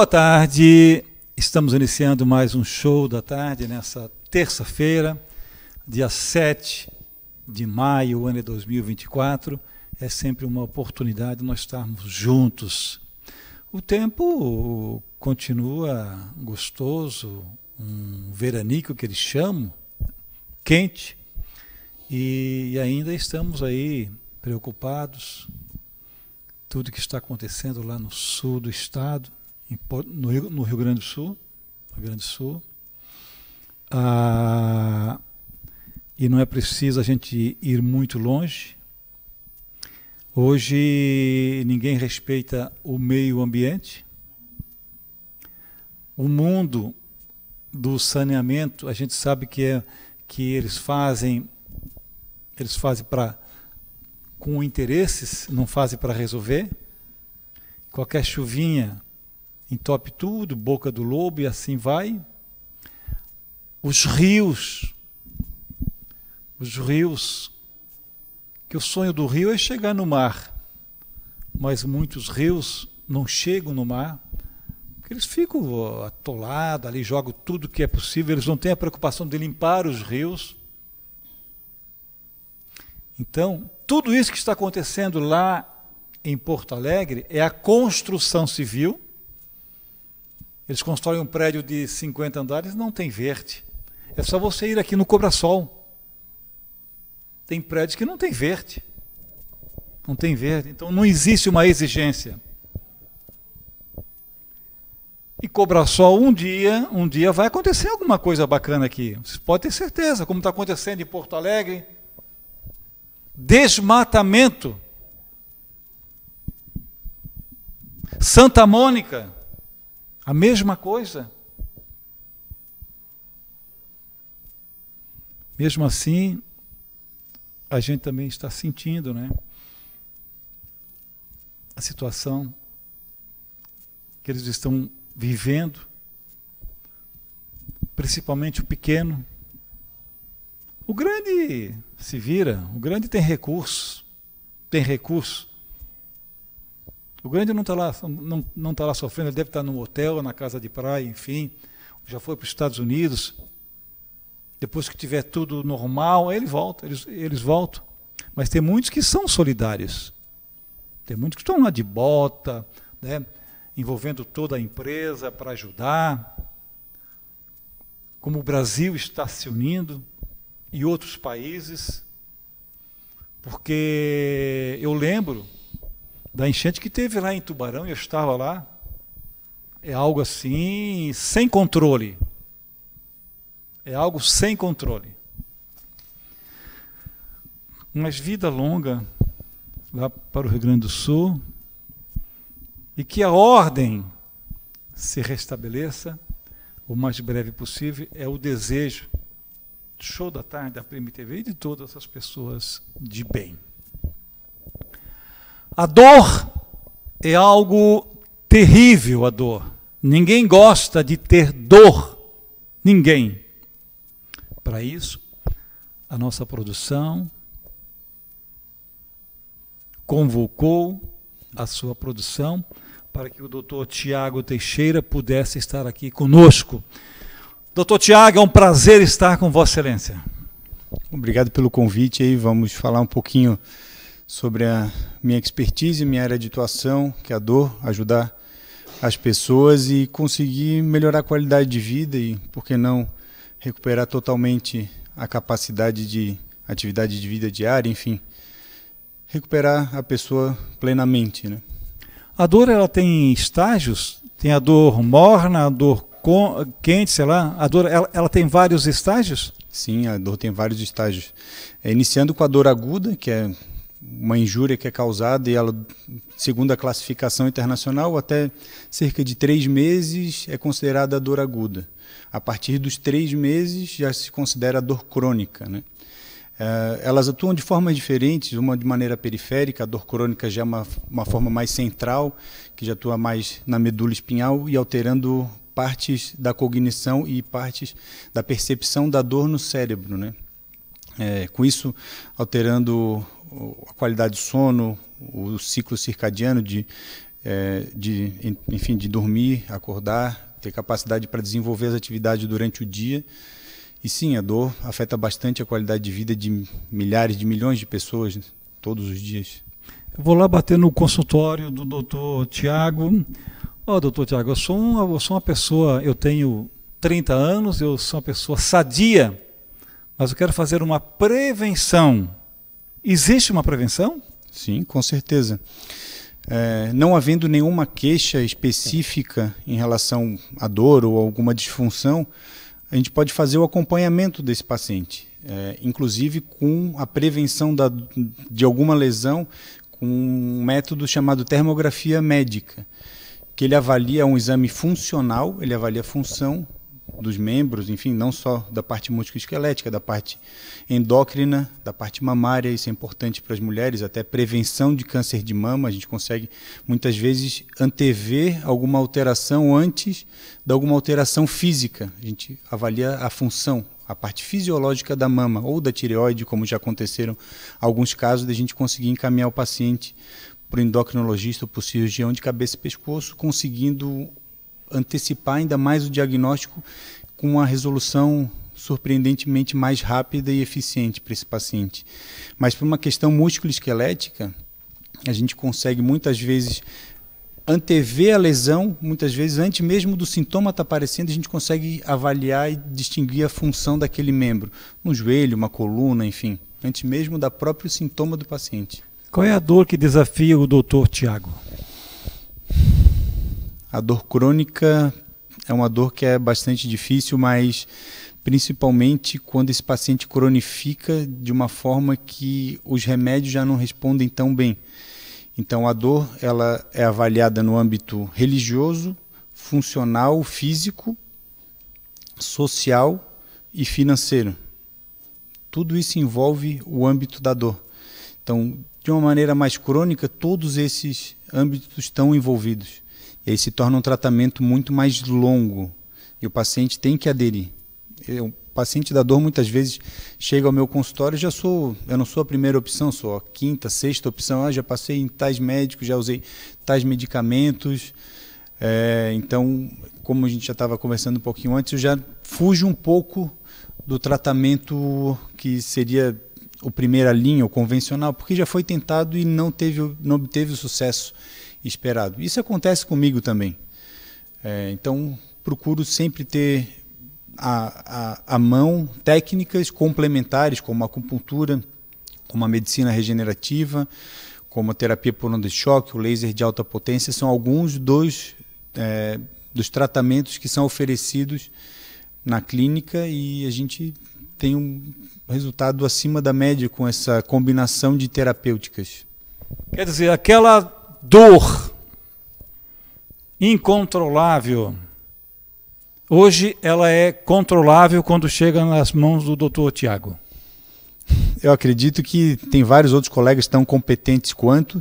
Boa tarde. Estamos iniciando mais um show da tarde nessa terça-feira, dia 7 de maio, ano de 2024. É sempre uma oportunidade nós estarmos juntos. O tempo continua gostoso, um veranico que eles chamam, quente, e ainda estamos aí preocupados tudo que está acontecendo lá no sul do estado no, Rio, no Rio Grande do Sul, Rio Grande do Sul. Ah, e não é preciso a gente ir muito longe. Hoje ninguém respeita o meio ambiente. O mundo do saneamento, a gente sabe que é que eles fazem eles fazem para com interesses, não fazem para resolver. Qualquer chuvinha entope tudo, boca do lobo e assim vai. Os rios, os rios, que o sonho do rio é chegar no mar, mas muitos rios não chegam no mar, porque eles ficam atolados ali, jogam tudo que é possível, eles não têm a preocupação de limpar os rios. Então, tudo isso que está acontecendo lá em Porto Alegre é a construção civil eles constroem um prédio de 50 andares, não tem verde. É só você ir aqui no Cobrasol. Tem prédios que não tem verde. Não tem verde. Então não existe uma exigência. E Cobrasol, um dia, um dia vai acontecer alguma coisa bacana aqui. Vocês podem ter certeza, como está acontecendo em Porto Alegre. Desmatamento. Santa Mônica. A mesma coisa. Mesmo assim, a gente também está sentindo, né? A situação que eles estão vivendo, principalmente o pequeno. O grande se vira, o grande tem recurso tem recurso. O grande não está lá, não, não tá lá sofrendo, ele deve estar tá num hotel, na casa de praia, enfim. Já foi para os Estados Unidos. Depois que tiver tudo normal, ele volta, eles, eles voltam. Mas tem muitos que são solidários. Tem muitos que estão lá de bota, né, envolvendo toda a empresa para ajudar. Como o Brasil está se unindo e outros países. Porque eu lembro da enchente que teve lá em Tubarão, eu estava lá, é algo assim sem controle. É algo sem controle. Mas vida longa lá para o Rio Grande do Sul e que a ordem se restabeleça o mais breve possível é o desejo show da tarde da Prime TV e de todas as pessoas de bem. A dor é algo terrível, a dor. Ninguém gosta de ter dor. Ninguém. Para isso, a nossa produção convocou a sua produção para que o doutor Tiago Teixeira pudesse estar aqui conosco. Doutor Tiago, é um prazer estar com Vossa Excelência. Obrigado pelo convite aí. Vamos falar um pouquinho sobre a minha expertise, minha área de atuação, que é a dor, ajudar as pessoas e conseguir melhorar a qualidade de vida e, por que não, recuperar totalmente a capacidade de atividade de vida diária, enfim, recuperar a pessoa plenamente, né? A dor ela tem estágios, tem a dor morna, a dor quente, sei lá, a dor ela, ela tem vários estágios? Sim, a dor tem vários estágios. É, iniciando com a dor aguda, que é uma injúria que é causada e ela, segundo a classificação internacional, até cerca de três meses é considerada dor aguda. A partir dos três meses já se considera dor crônica, né? É, elas atuam de formas diferentes, uma de maneira periférica, a dor crônica já é uma, uma forma mais central, que já atua mais na medula espinhal e alterando partes da cognição e partes da percepção da dor no cérebro. Né? É, com isso, alterando a qualidade do sono, o ciclo circadiano de, é, de, enfim, de dormir, acordar, ter capacidade para desenvolver as atividades durante o dia. E sim, a dor afeta bastante a qualidade de vida de milhares, de milhões de pessoas todos os dias. Vou lá bater no consultório do doutor Tiago. Ó, oh, doutor Tiago, eu, sou eu sou uma pessoa, eu tenho 30 anos, eu sou uma pessoa sadia, mas eu quero fazer uma prevenção Existe uma prevenção? Sim, com certeza. É, não havendo nenhuma queixa específica em relação à dor ou alguma disfunção, a gente pode fazer o acompanhamento desse paciente, é, inclusive com a prevenção da, de alguma lesão com um método chamado termografia médica, que ele avalia um exame funcional, ele avalia a função dos membros, enfim, não só da parte musculoesquelética, da parte endócrina, da parte mamária, isso é importante para as mulheres, até prevenção de câncer de mama, a gente consegue muitas vezes antever alguma alteração antes de alguma alteração física. A gente avalia a função, a parte fisiológica da mama ou da tireoide, como já aconteceram alguns casos, da gente conseguir encaminhar o paciente para o endocrinologista, para o cirurgião de cabeça e pescoço, conseguindo antecipar ainda mais o diagnóstico com uma resolução surpreendentemente mais rápida e eficiente para esse paciente. Mas para uma questão esquelética, a gente consegue muitas vezes antever a lesão, muitas vezes antes mesmo do sintoma estar aparecendo, a gente consegue avaliar e distinguir a função daquele membro, um joelho, uma coluna, enfim, antes mesmo do próprio sintoma do paciente. Qual é a dor que desafia o doutor Tiago? A dor crônica é uma dor que é bastante difícil, mas principalmente quando esse paciente cronifica de uma forma que os remédios já não respondem tão bem. Então a dor ela é avaliada no âmbito religioso, funcional, físico, social e financeiro. Tudo isso envolve o âmbito da dor. Então, de uma maneira mais crônica, todos esses âmbitos estão envolvidos ele se torna um tratamento muito mais longo e o paciente tem que aderir. Eu, paciente da dor muitas vezes chega ao meu consultório já sou eu não sou a primeira opção sou a quinta sexta opção ah, já passei em tais médicos já usei tais medicamentos é, então como a gente já estava conversando um pouquinho antes eu já fujo um pouco do tratamento que seria o primeira linha o convencional porque já foi tentado e não teve não obteve o sucesso esperado. Isso acontece comigo também. É, então, procuro sempre ter à, a mão técnicas complementares, como a acupuntura, como a medicina regenerativa, como a terapia por onda de choque, o laser de alta potência, são alguns dos, é, dos tratamentos que são oferecidos na clínica e a gente tem um resultado acima da média com essa combinação de terapêuticas. Quer dizer, aquela dor incontrolável. Hoje ela é controlável quando chega nas mãos do doutor Tiago. Eu acredito que tem vários outros colegas tão competentes quanto.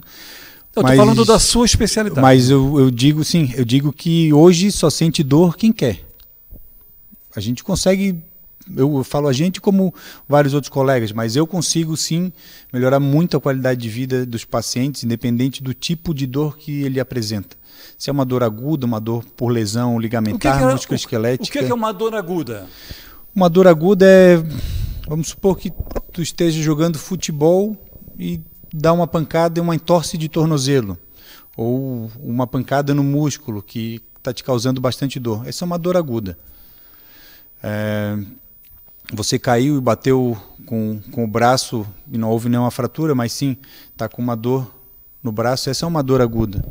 Eu estou falando da sua especialidade. Mas eu, eu digo sim, eu digo que hoje só sente dor quem quer. A gente consegue eu falo a gente como vários outros colegas, mas eu consigo sim melhorar muito a qualidade de vida dos pacientes, independente do tipo de dor que ele apresenta. Se é uma dor aguda, uma dor por lesão é ligamentar, que que é, O que é, que é uma dor aguda? Uma dor aguda é, vamos supor que tu esteja jogando futebol e dá uma pancada e uma entorse de tornozelo ou uma pancada no músculo que está te causando bastante dor. Essa é uma dor aguda. É, você caiu e bateu com, com o braço e não houve nenhuma fratura, mas sim está com uma dor no braço, essa é uma dor aguda.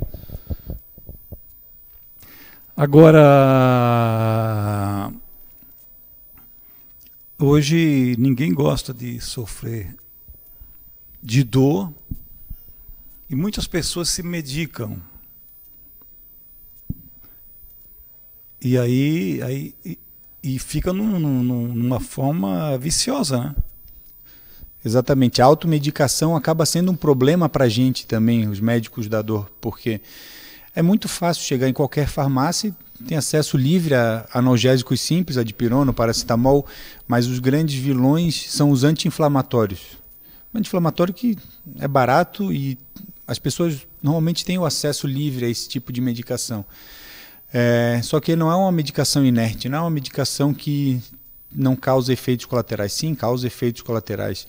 Agora, hoje ninguém gosta de sofrer de dor e muitas pessoas se medicam. E aí, aí e fica num, num, numa forma viciosa, né? Exatamente. A automedicação acaba sendo um problema para a gente também, os médicos da dor, porque é muito fácil chegar em qualquer farmácia e tem acesso livre a analgésicos simples, a dipirona, paracetamol, mas os grandes vilões são os anti-inflamatórios. Um anti-inflamatório que é barato e as pessoas normalmente têm o acesso livre a esse tipo de medicação. É, só que não é uma medicação inerte, não é uma medicação que não causa efeitos colaterais. Sim, causa efeitos colaterais.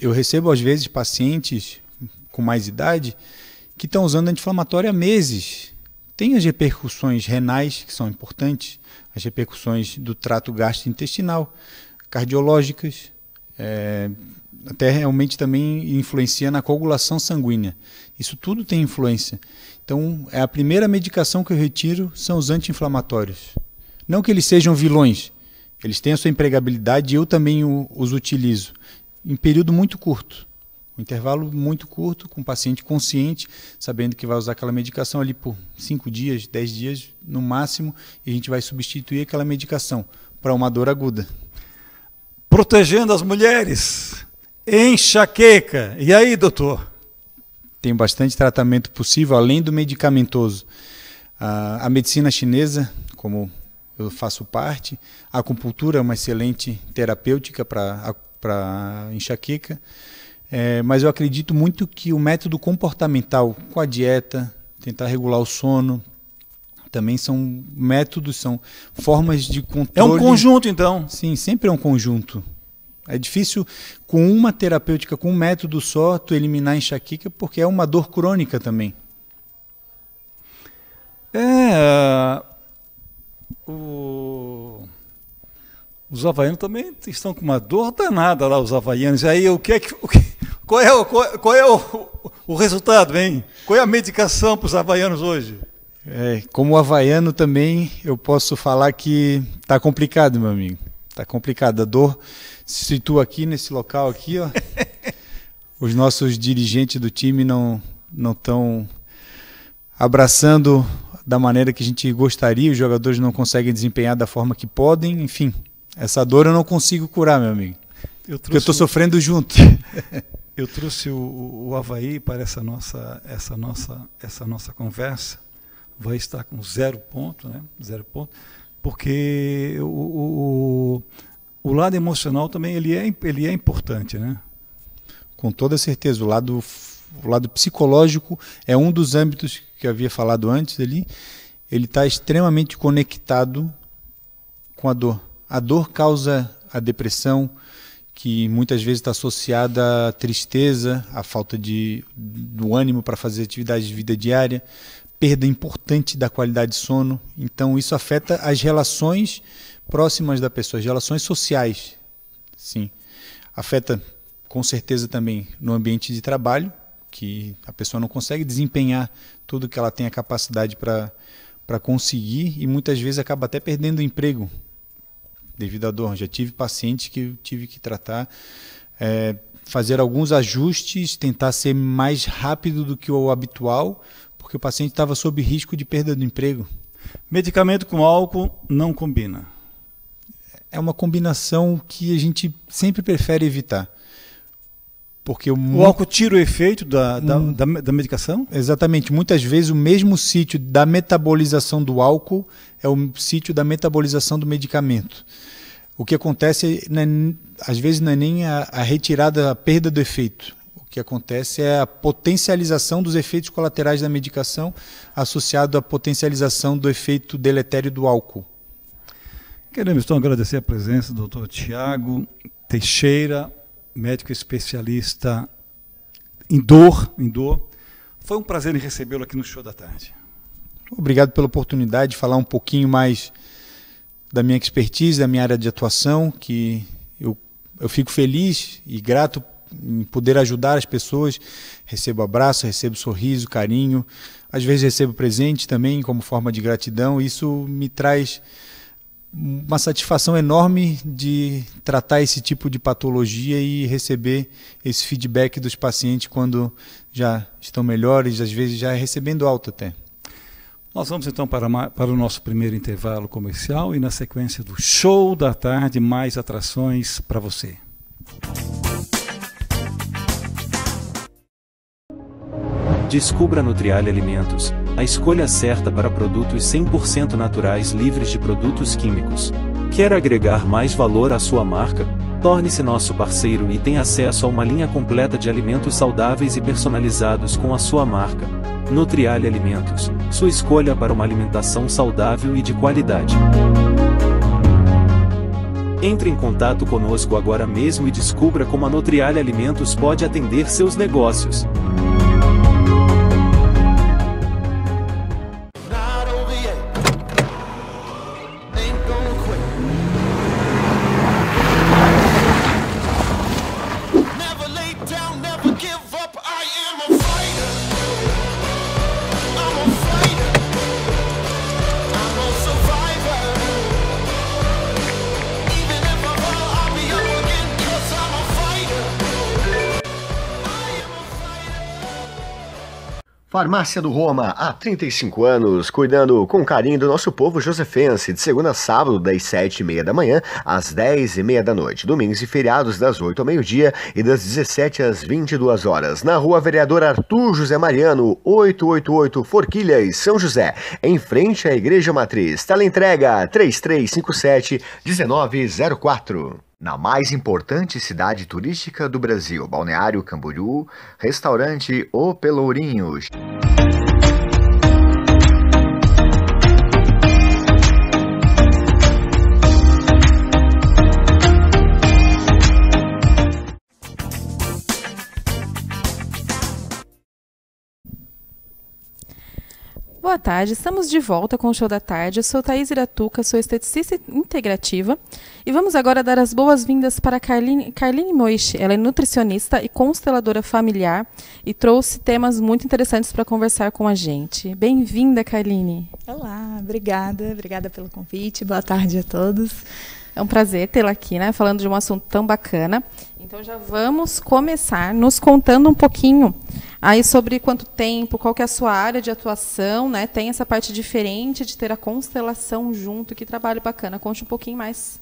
Eu recebo, às vezes, pacientes com mais idade que estão usando anti-inflamatório há meses. Tem as repercussões renais, que são importantes, as repercussões do trato gastrointestinal, cardiológicas, é, até realmente também influencia na coagulação sanguínea. Isso tudo tem influência. Então, é a primeira medicação que eu retiro são os anti-inflamatórios. Não que eles sejam vilões, eles têm a sua empregabilidade e eu também os utilizo em período muito curto. Um intervalo muito curto, com o paciente consciente, sabendo que vai usar aquela medicação ali por 5 dias, 10 dias no máximo, e a gente vai substituir aquela medicação para uma dor aguda. Protegendo as mulheres. Enxaqueca. E aí, doutor? Tem bastante tratamento possível, além do medicamentoso. A, a medicina chinesa, como eu faço parte, a acupuntura é uma excelente terapêutica para enxaqueca. É, mas eu acredito muito que o método comportamental, com a dieta, tentar regular o sono, também são métodos, são formas de controle. É um conjunto, então? Sim, sempre é um conjunto. É difícil com uma terapêutica, com um método só, tu eliminar a enxaqueca, porque é uma dor crônica também. É. Ah, o... Os havaianos também estão com uma dor danada lá, os havaianos. E aí, o que é que. O que qual é, o, qual, qual é o, o resultado, hein? Qual é a medicação para os havaianos hoje? É, como havaiano também, eu posso falar que está complicado, meu amigo. Tá complicado. A dor se situa aqui nesse local aqui, ó. Os nossos dirigentes do time não não estão abraçando da maneira que a gente gostaria, os jogadores não conseguem desempenhar da forma que podem, enfim. Essa dor eu não consigo curar, meu amigo. Eu porque eu estou sofrendo junto. eu trouxe o, o Havaí para essa nossa, essa nossa, essa nossa conversa. Vai estar com zero ponto, né? Zero ponto porque o, o, o lado emocional também ele é, ele é importante, né? Com toda certeza, o lado, o lado psicológico é um dos âmbitos que eu havia falado antes ali, ele está extremamente conectado com a dor. A dor causa a depressão, que muitas vezes está associada à tristeza, à falta de, do ânimo para fazer atividades de vida diária, perda importante da qualidade de sono. Então, isso afeta as relações próximas da pessoa, as relações sociais. Sim. Afeta, com certeza, também no ambiente de trabalho, que a pessoa não consegue desempenhar tudo que ela tem a capacidade para conseguir e muitas vezes acaba até perdendo o emprego devido à dor. Já tive pacientes que eu tive que tratar. É, fazer alguns ajustes, tentar ser mais rápido do que o habitual, porque o paciente estava sob risco de perda do emprego. Medicamento com álcool não combina. É uma combinação que a gente sempre prefere evitar. Porque o, o álcool tira o efeito da, da, hum. da, da, medicação? Exatamente. Muitas vezes o mesmo sítio da metabolização do álcool é o sítio da metabolização do medicamento. O que acontece, é, é às vezes, não é nem a, a retirada, a perda do efeito que acontece é a potencialização dos efeitos colaterais da medicação associado à potencialização do efeito deletério do álcool. Queremos então agradecer a presença do Dr. Tiago Teixeira, médico especialista em dor, em dor. Foi um prazer recebê-lo aqui no show da tarde. Obrigado pela oportunidade de falar um pouquinho mais da minha expertise, da minha área de atuação, que eu, eu fico feliz e grato em poder ajudar as pessoas. Recebo abraço, recebo sorriso, carinho. Às vezes recebo presente também como forma de gratidão. Isso me traz uma satisfação enorme de tratar esse tipo de patologia e receber esse feedback dos pacientes quando já estão melhores, às vezes já recebendo alta até. Nós vamos então para, para o nosso primeiro intervalo comercial e na sequência do show da tarde, mais atrações para você. Descubra Nutrial Alimentos, a escolha certa para produtos 100% naturais livres de produtos químicos. Quer agregar mais valor à sua marca? Torne-se nosso parceiro e tenha acesso a uma linha completa de alimentos saudáveis e personalizados com a sua marca. Nutriale Alimentos, sua escolha para uma alimentação saudável e de qualidade. Entre em contato conosco agora mesmo e descubra como a Nutriale Alimentos pode atender seus negócios. Farmácia do Roma, há 35 anos, cuidando com carinho do nosso povo josefense, de segunda a sábado, das 7h30 da manhã às 10h30 da noite, domingos e feriados, das 8 ao meio-dia e das 17 às 22 horas, na rua Vereador Arthur José Mariano, 888 Forquilhas, São José, em frente à Igreja Matriz. Tela entrega 3357 1904. Na mais importante cidade turística do Brasil, Balneário Camboriú, restaurante O Pelourinhos. Boa tarde, estamos de volta com o Show da Tarde. Eu sou Thaís Iratuca, sou esteticista integrativa e vamos agora dar as boas-vindas para Carline, Carline Moish. Ela é nutricionista e consteladora familiar e trouxe temas muito interessantes para conversar com a gente. Bem-vinda, Carline. Olá, obrigada, obrigada pelo convite. Boa tarde a todos. É um prazer tê-la aqui, né, falando de um assunto tão bacana. Então já vamos começar nos contando um pouquinho aí sobre quanto tempo, qual que é a sua área de atuação, né? Tem essa parte diferente de ter a constelação junto, que trabalho bacana. Conte um pouquinho mais.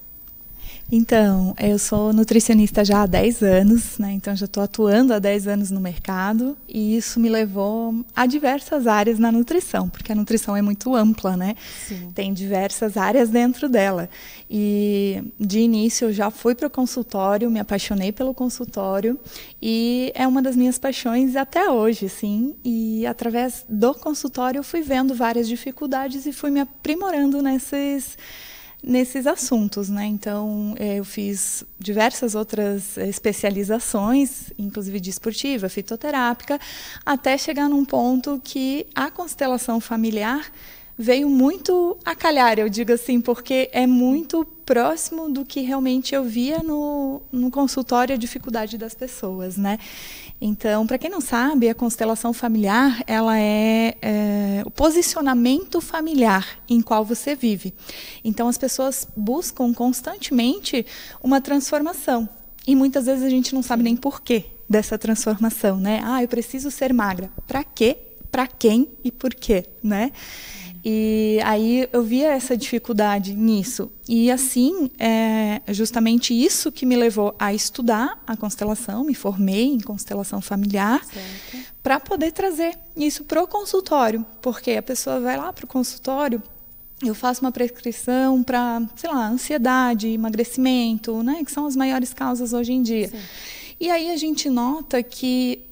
Então, eu sou nutricionista já há 10 anos, né? então já estou atuando há 10 anos no mercado e isso me levou a diversas áreas na nutrição, porque a nutrição é muito ampla, né? Sim. Tem diversas áreas dentro dela. E de início eu já fui para o consultório, me apaixonei pelo consultório e é uma das minhas paixões até hoje, sim. E através do consultório eu fui vendo várias dificuldades e fui me aprimorando nesses nesses assuntos, né? Então é, eu fiz diversas outras é, especializações, inclusive de esportiva, fitoterápica, até chegar num ponto que a constelação familiar veio muito a calhar, eu digo assim, porque é muito próximo do que realmente eu via no, no consultório a dificuldade das pessoas, né? Então, para quem não sabe, a constelação familiar ela é, é, o posicionamento familiar em qual você vive. Então, as pessoas buscam constantemente uma transformação e muitas vezes a gente não sabe nem porquê dessa transformação, né? Ah, eu preciso ser magra. Para quê? Para quem e por quê, né? E aí eu via essa dificuldade nisso. E assim, é justamente isso que me levou a estudar a constelação, me formei em constelação familiar, para poder trazer isso para o consultório. Porque a pessoa vai lá para o consultório, eu faço uma prescrição para, sei lá, ansiedade, emagrecimento, né, que são as maiores causas hoje em dia. Sim. E aí a gente nota que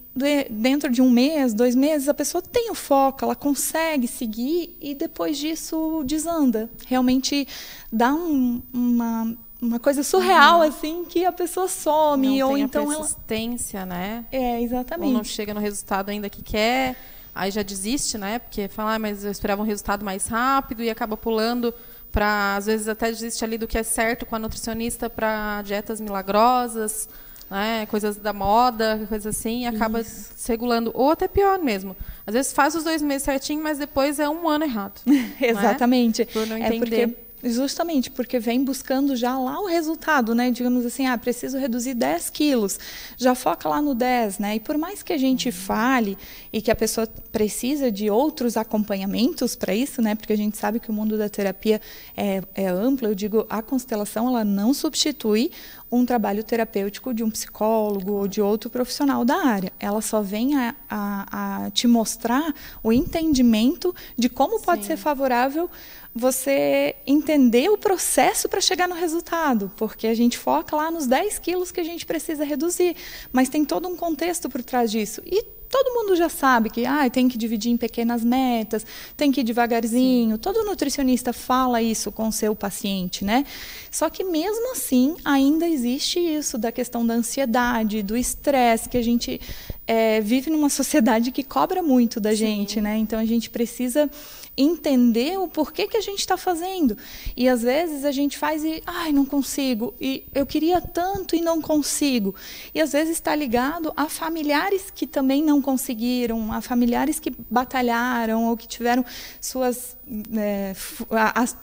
dentro de um mês, dois meses, a pessoa tem o foco, ela consegue seguir e depois disso desanda. Realmente dá um, uma uma coisa surreal uhum. assim que a pessoa some não ou tem então a persistência, ela... né? É, exatamente. Ou não chega no resultado ainda que quer, aí já desiste, né? Porque fala, ah, mas eu esperava um resultado mais rápido e acaba pulando para às vezes até desiste ali do que é certo com a nutricionista para dietas milagrosas né, coisas da moda, coisas assim, e acaba Isso. se regulando. Ou até pior mesmo. Às vezes faz os dois meses certinho, mas depois é um ano errado. Né? Exatamente. É? Por não entender. É porque Justamente, porque vem buscando já lá o resultado, né? Digamos assim, ah, preciso reduzir 10 quilos, já foca lá no 10, né? E por mais que a gente uhum. fale e que a pessoa precisa de outros acompanhamentos para isso, né? Porque a gente sabe que o mundo da terapia é, é amplo, eu digo, a constelação ela não substitui um trabalho terapêutico de um psicólogo ou de outro profissional da área. Ela só vem a, a, a te mostrar o entendimento de como Sim. pode ser favorável você entender o processo para chegar no resultado, porque a gente foca lá nos 10 quilos que a gente precisa reduzir, mas tem todo um contexto por trás disso. E todo mundo já sabe que ah, tem que dividir em pequenas metas, tem que ir devagarzinho. Sim. Todo nutricionista fala isso com seu paciente, né? Só que mesmo assim, ainda existe isso da questão da ansiedade, do estresse, que a gente é, vive numa sociedade que cobra muito da Sim. gente, né? Então a gente precisa entender o porquê que a gente está fazendo. E às vezes a gente faz e, ai, não consigo, e eu queria tanto e não consigo. E às vezes está ligado a familiares que também não conseguiram, a familiares que batalharam ou que tiveram suas é,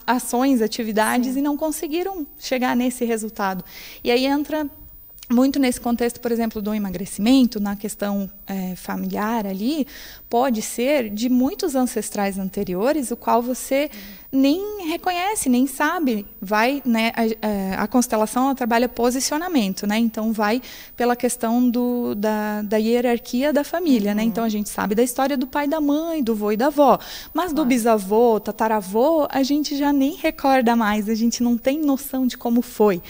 ações, atividades Sim. e não conseguiram chegar nesse resultado. E aí entra muito nesse contexto, por exemplo, do emagrecimento, na questão é, familiar ali, pode ser de muitos ancestrais anteriores, o qual você nem reconhece, nem sabe. Vai, né, a, é, a, constelação ela trabalha posicionamento, né? Então vai pela questão do, da, da hierarquia da família, né, uhum. né? Então a gente sabe da história do pai, da mãe, do vô e da avó, mas claro. do bisavô, tataravô, a gente já nem recorda mais, a gente não tem noção de como foi.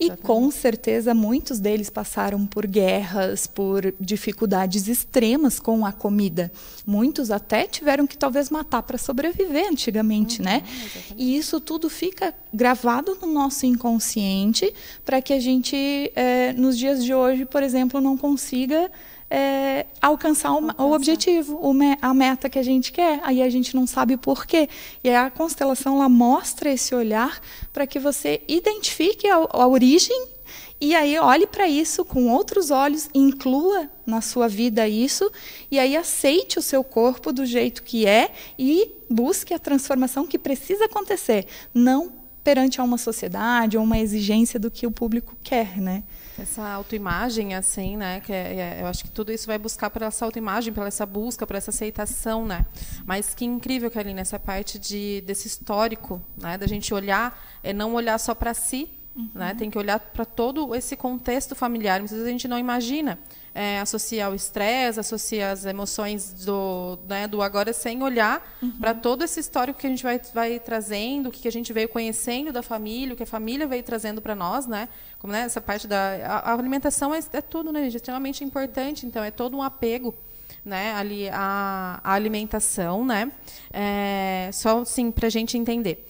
E Exatamente. com certeza muitos deles passaram por guerras, por dificuldades extremas com a comida. Muitos até tiveram que talvez matar para sobreviver antigamente, uhum, né? Exatamente. E isso tudo fica gravado no nosso inconsciente para que a gente, eh, nos dias de hoje, por exemplo, não consiga é, alcançar, alcançar, o objetivo, a meta que a gente quer. Aí a gente não sabe por quê. E a constelação ela mostra esse olhar para que você identifique a, a origem e aí olhe para isso com outros olhos, inclua na sua vida isso, e aí aceite o seu corpo do jeito que é e busque a transformação que precisa acontecer, não perante uma sociedade ou uma exigência do que o público quer, né? Essa autoimagem, assim, né? Que é, é, eu acho que tudo isso vai buscar para essa autoimagem, para essa busca, para essa aceitação, né? Mas que incrível, Karine, essa parte de, desse histórico, né? Da gente olhar, é não olhar só para si, né, uhum. né? Tem que olhar para todo esse contexto familiar. Muitas vezes a gente não imagina é, associa ao estresse, associa as emoções do, né, do agora sem olhar uhum. para todo esse histórico que a gente vai, vai trazendo, o que, que a gente veio conhecendo da família, o que a família veio trazendo para nós, né? Como né, essa parte da a, a alimentação é, é, tudo, né? Gente? É extremamente importante, então é todo um apego. Né, ali a, a alimentação, né? É, só assim para a gente entender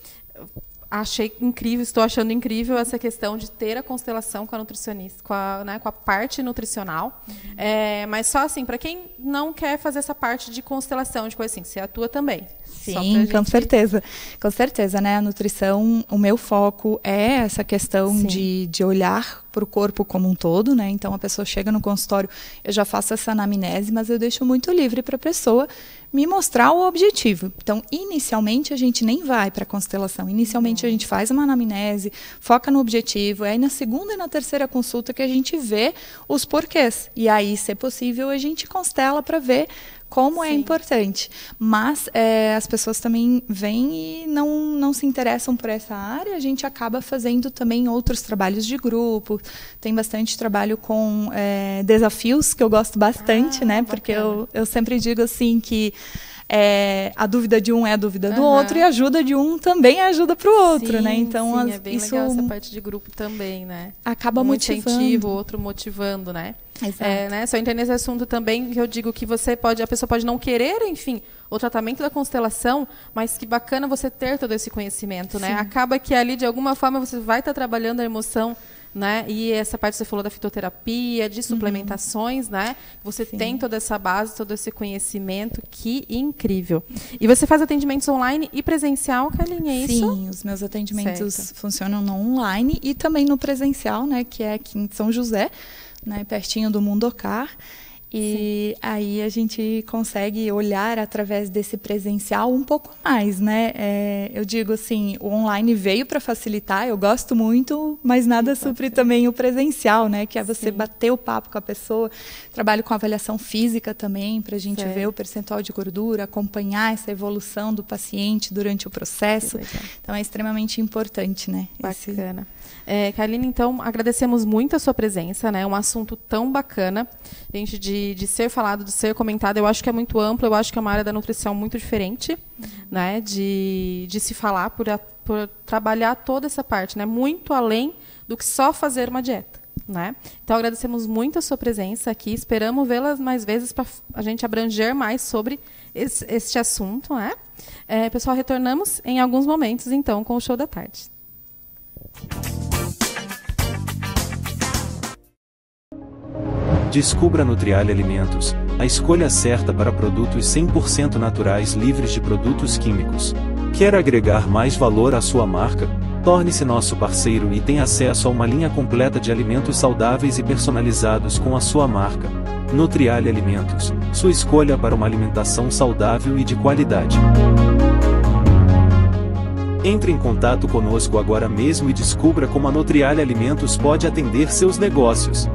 achei incrível, estou achando incrível essa questão de ter a constelação com a nutricionista, com a, né, com a parte nutricional. Uhum. É, mas só assim, para quem não quer fazer essa parte de constelação, de coisa assim, você atua também. Sim, com gente... certeza. Com certeza, né? A nutrição, o meu foco é essa questão de, de olhar para o corpo como um todo, né? Então a pessoa chega no consultório, eu já faço essa anamnese, mas eu deixo muito livre para a pessoa me mostrar o objetivo. Então, inicialmente a gente nem vai para a constelação. Inicialmente é. a uhum. gente faz uma anamnese, foca no objetivo, aí na segunda e na terceira consulta que a gente vê os porquês. E aí, se é possível, a gente constela para ver como é Sim. é importante. Mas é, as pessoas também vêm e não, não se interessam por essa área. A gente acaba fazendo também outros trabalhos de grupo. Tem bastante trabalho com é, desafios, que eu gosto bastante, ah, né? Bacana. Porque eu, eu sempre digo assim que é, a dúvida de um é a dúvida do outro e a ajuda de um também é ajuda para o outro, né? sim, né? Então sim, as, é bem isso legal essa parte de grupo também, né? Acaba um motivando. incentivo, outro motivando, né? Exato. É, né? Só entrar nesse assunto também que eu digo que você pode, a pessoa pode não querer, enfim, o tratamento da constelação, mas que bacana você ter todo esse conhecimento, né? Acaba que ali de alguma forma você vai estar tá trabalhando a emoção né? E essa parte que você falou da fitoterapia, de uhum. suplementações, uhum. né? Você Sim. tem toda essa base, todo esse conhecimento, que incrível. E você faz atendimentos online e presencial, Carlinha, é Sim, isso? Sim, os meus atendimentos certo. funcionam no online e também no presencial, né? Que é aqui em São José, né? Pertinho do Mundocar. Car. E Sim. aí a gente consegue olhar através desse presencial um pouco mais, né? É, eu digo assim, o online veio para facilitar, eu gosto muito, mas nada Sim, supre também o presencial, né? Que é você Sim. bater o papo com a pessoa. Trabalho com avaliação física também, para a gente certo. ver o percentual de gordura, acompanhar essa evolução do paciente durante o processo. Então é extremamente importante, né? Bacana. Esse... É, então, agradecemos muito a sua presença, né? Um assunto tão bacana, gente, de, de ser falado, de ser comentado. Eu acho que é muito amplo, eu acho que é uma área da nutrição muito diferente, uhum. né? De, de se falar, por, a, por trabalhar toda essa parte, né? Muito além do que só fazer uma dieta. Né? Então agradecemos muito a sua presença aqui, esperamos vê-las mais vezes para a gente abranger mais sobre esse, este assunto. Né? É, pessoal, retornamos em alguns momentos então com o show da tarde. Descubra Nutrial Alimentos, a escolha certa para produtos 100% naturais livres de produtos químicos. Quer agregar mais valor à sua marca? Torne-se nosso parceiro e tenha acesso a uma linha completa de alimentos saudáveis e personalizados com a sua marca. Nutriale Alimentos, sua escolha para uma alimentação saudável e de qualidade. Entre em contato conosco agora mesmo e descubra como a Nutriale Alimentos pode atender seus negócios.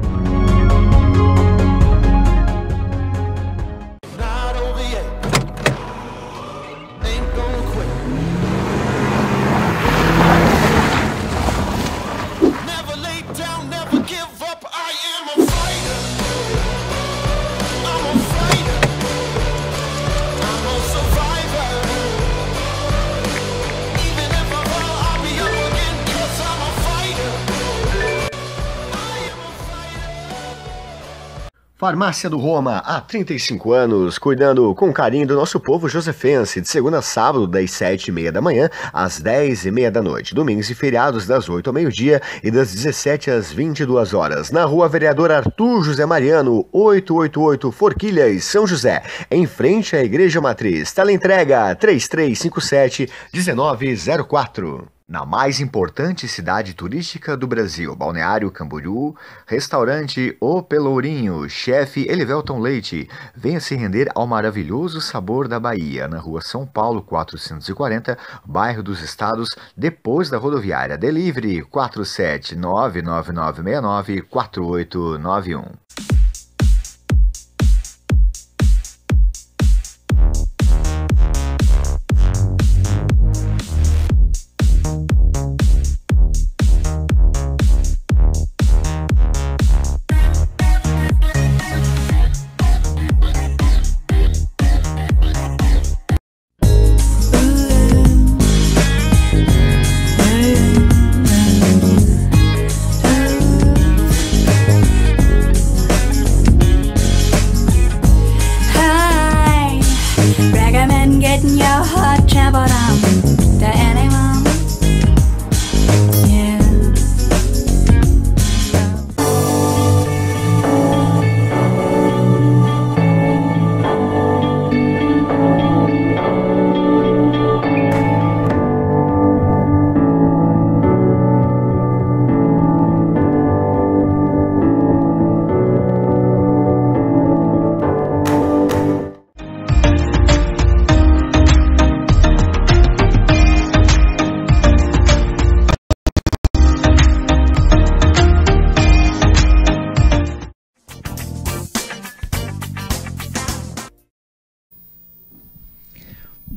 Farmácia do Roma, há 35 anos, cuidando com carinho do nosso povo josefense, de segunda a sábado, das 7 e meia da manhã às 10 e meia da noite, domingos e feriados, das 8 ao meio-dia e das 17 às 22 horas, na rua Vereador Arthur José Mariano, 888 Forquilhas, São José, em frente à Igreja Matriz. Tela entrega 3357 1904. Na mais importante cidade turística do Brasil, Balneário Camboriú, restaurante O Pelourinho, chefe Elivelton Leite, venha se render ao maravilhoso sabor da Bahia, na rua São Paulo 440, bairro dos Estados, depois da rodoviária. Delivery 47999694891.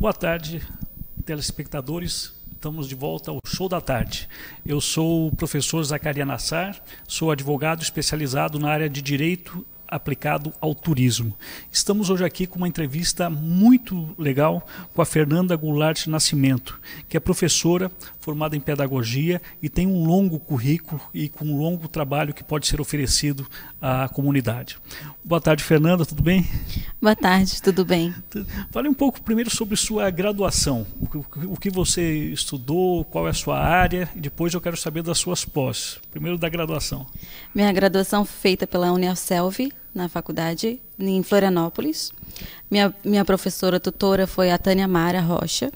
Boa tarde, telespectadores. Estamos de volta ao Show da Tarde. Eu sou o professor Zacaria Nassar, sou advogado especializado na área de Direito aplicado ao turismo. Estamos hoje aqui com uma entrevista muito legal com a Fernanda Goulart Nascimento, que é professora formada em pedagogia e tem um longo currículo e com um longo trabalho que pode ser oferecido à comunidade. Boa tarde, Fernanda, tudo bem? Boa tarde, tudo bem. Fale um pouco primeiro sobre sua graduação, o que você estudou, qual é a sua área, e depois eu quero saber das suas pós. Primeiro da graduação. Minha graduação foi feita pela Unicelv, na faculdade, em Florianópolis. Minha, minha professora tutora foi a Tânia Mara Rocha,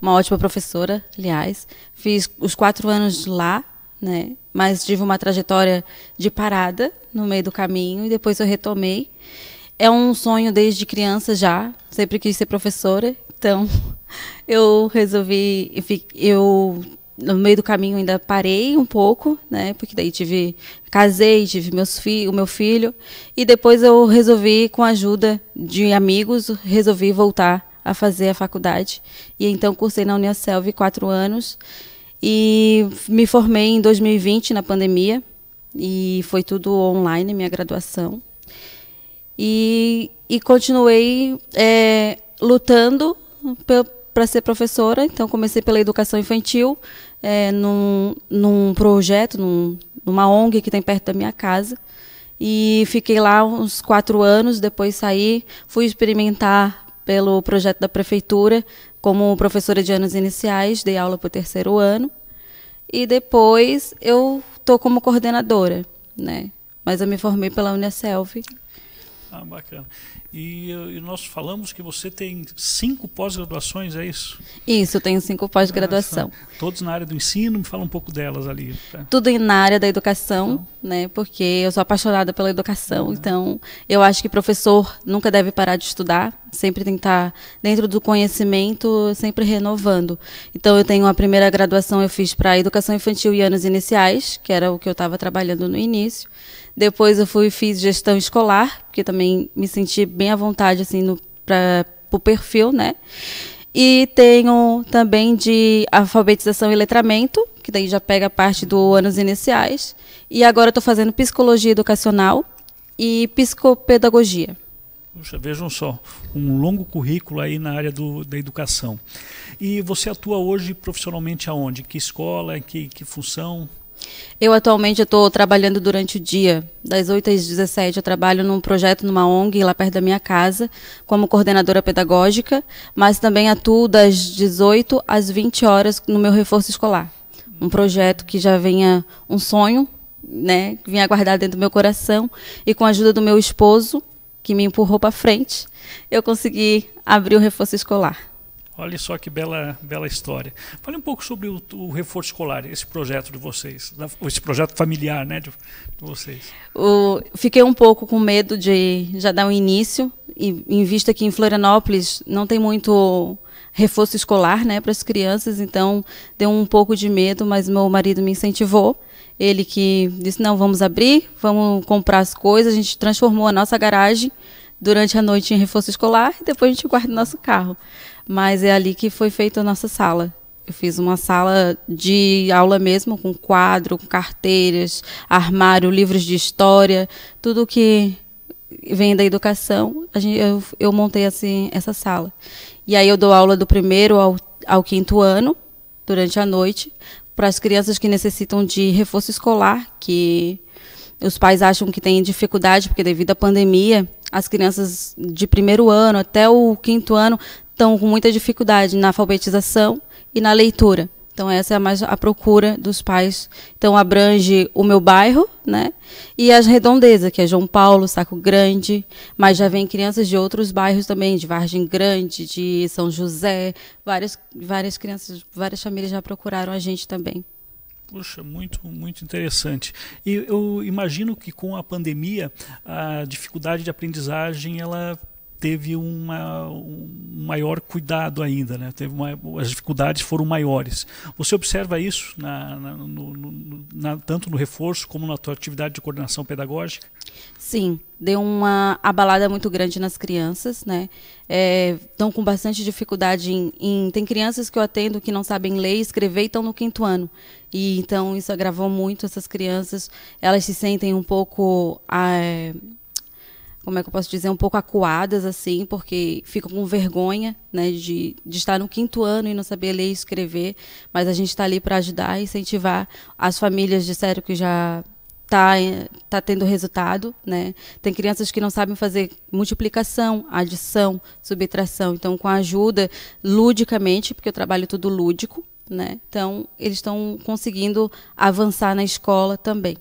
uma ótima professora, aliás. Fiz os quatro anos lá, né? mas tive uma trajetória de parada no meio do caminho e depois eu retomei. É um sonho desde criança já, sempre quis ser professora, então eu resolvi, eu no meio do caminho ainda parei um pouco, né? Porque daí tive casei, tive meus fi o meu filho e depois eu resolvi com a ajuda de amigos resolvi voltar a fazer a faculdade e então cursei na UNICELV quatro anos e me formei em 2020 na pandemia e foi tudo online minha graduação e, e continuei é, lutando para ser professora, então comecei pela educação infantil, é, num, num projeto, num, numa ONG que tem perto da minha casa. E fiquei lá uns quatro anos, depois saí, fui experimentar pelo projeto da prefeitura como professora de anos iniciais, dei aula para o terceiro ano. E depois eu estou como coordenadora, né? Mas eu me formei pela Unicelv. Ah, bacana. E, eh, e, nós falamos que você tem cinco pós-graduações, é isso? Isso, eu tenho cinco pós-graduação. Ah, tá. Todos na área do ensino, me fala um pouco delas ali. Tá? Tudo na área da educação, então, né? Porque eu sou apaixonada pela educação, é. então eu acho que professor nunca deve parar de estudar, sempre tem que estar dentro do conhecimento, sempre renovando. Então eu tenho a primeira graduação eu fiz para educação infantil e anos iniciais, que era o que eu estava trabalhando no início. Depois eu fui fiz gestão escolar, porque também me senti bem à vontade assim para o perfil, né? E tenho também de alfabetização e letramento, que daí já pega parte do anos iniciais. E agora estou fazendo psicologia educacional e psicopedagogia. Puxa, vejam só, um longo currículo aí na área do, da educação. E você atua hoje profissionalmente aonde? Que escola, que, que função? Eu atualmente estou trabalhando durante o dia, das 8 às 17. Eu trabalho num projeto numa ONG lá perto da minha casa, como coordenadora pedagógica, mas também atuo das 18 às 20 horas no meu reforço escolar. Um projeto que já venha um sonho, né, vinha guardado dentro do meu coração e com a ajuda do meu esposo, que me empurrou para frente, eu consegui abrir o reforço escolar. Olha só que bela, bela história. Fale um pouco sobre o, o reforço escolar, esse projeto de vocês, da, esse projeto familiar né, de, de vocês. O, fiquei um pouco com medo de já dar um início, e, em vista que em Florianópolis não tem muito reforço escolar né, para as crianças, então deu um pouco de medo, mas meu marido me incentivou. Ele que disse, não, vamos abrir, vamos comprar as coisas, a gente transformou a nossa garagem durante a noite em reforço escolar e depois a gente guarda o nosso carro mas é ali que foi feita a nossa sala. Eu fiz uma sala de aula mesmo, com quadro, com carteiras, armário, livros de história, tudo que vem da educação, gente, eu, eu, montei assim essa sala. E aí eu dou aula do primeiro ao, ao quinto ano, durante a noite, para as crianças que necessitam de reforço escolar, que os pais acham que têm dificuldade, porque devido à pandemia, as crianças de primeiro ano até o quinto ano estão com muita dificuldade na alfabetização e na leitura. Então essa é a mais a procura dos pais. Então abrange o meu bairro, né? E as redondezas, que é João Paulo, Saco Grande, mas já vem crianças de outros bairros também, de Vargem Grande, de São José, várias várias crianças, várias famílias já procuraram a gente também. puxa muito, muito interessante. E eu imagino que com a pandemia a dificuldade de aprendizagem ela teve uma, um maior cuidado ainda, né? teve uma, as dificuldades foram maiores. Você observa isso na, na, no, no, na, tanto no reforço como na sua atividade de coordenação pedagógica? Sim, deu uma abalada muito grande nas crianças, né? É, estão com bastante dificuldade em, em, Tem crianças que eu atendo que não sabem ler e escrever e estão no quinto ano. E então isso agravou muito essas crianças. Elas se sentem um pouco. Ah, como é que eu posso dizer, um pouco acuadas, assim, porque ficam com vergonha, né, de, de estar no quinto ano e não saber ler e escrever, mas a gente está ali para ajudar e incentivar as famílias, disseram que já está tá tendo resultado, né? Tem crianças que não sabem fazer multiplicação, adição, subtração. Então, com a ajuda ludicamente, porque eu trabalho tudo lúdico, né? Então, eles estão conseguindo avançar na escola também.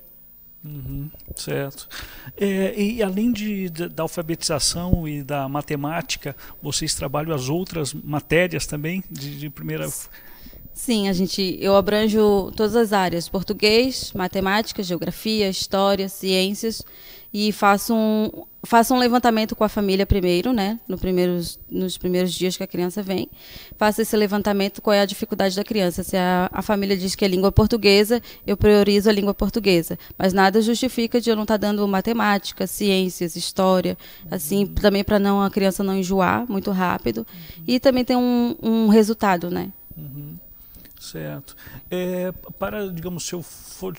Uhum, certo. É, e além de, de, da alfabetização e da matemática, vocês trabalham as outras matérias também de, de primeira. Sim, a gente, eu abranjo todas as áreas: português, matemática, geografia, história, ciências e faço um, faço um levantamento com a família primeiro, né? No primeiros, nos primeiros dias que a criança vem. Faço esse levantamento, qual é a dificuldade da criança. Se a, a família diz que é língua portuguesa, eu priorizo a língua portuguesa. Mas nada justifica de eu não estar tá dando matemática, ciências, história, assim, também para não a criança não enjoar muito rápido. E também tem um, um resultado, né? Uhum. Certo. É, para, digamos, se eu for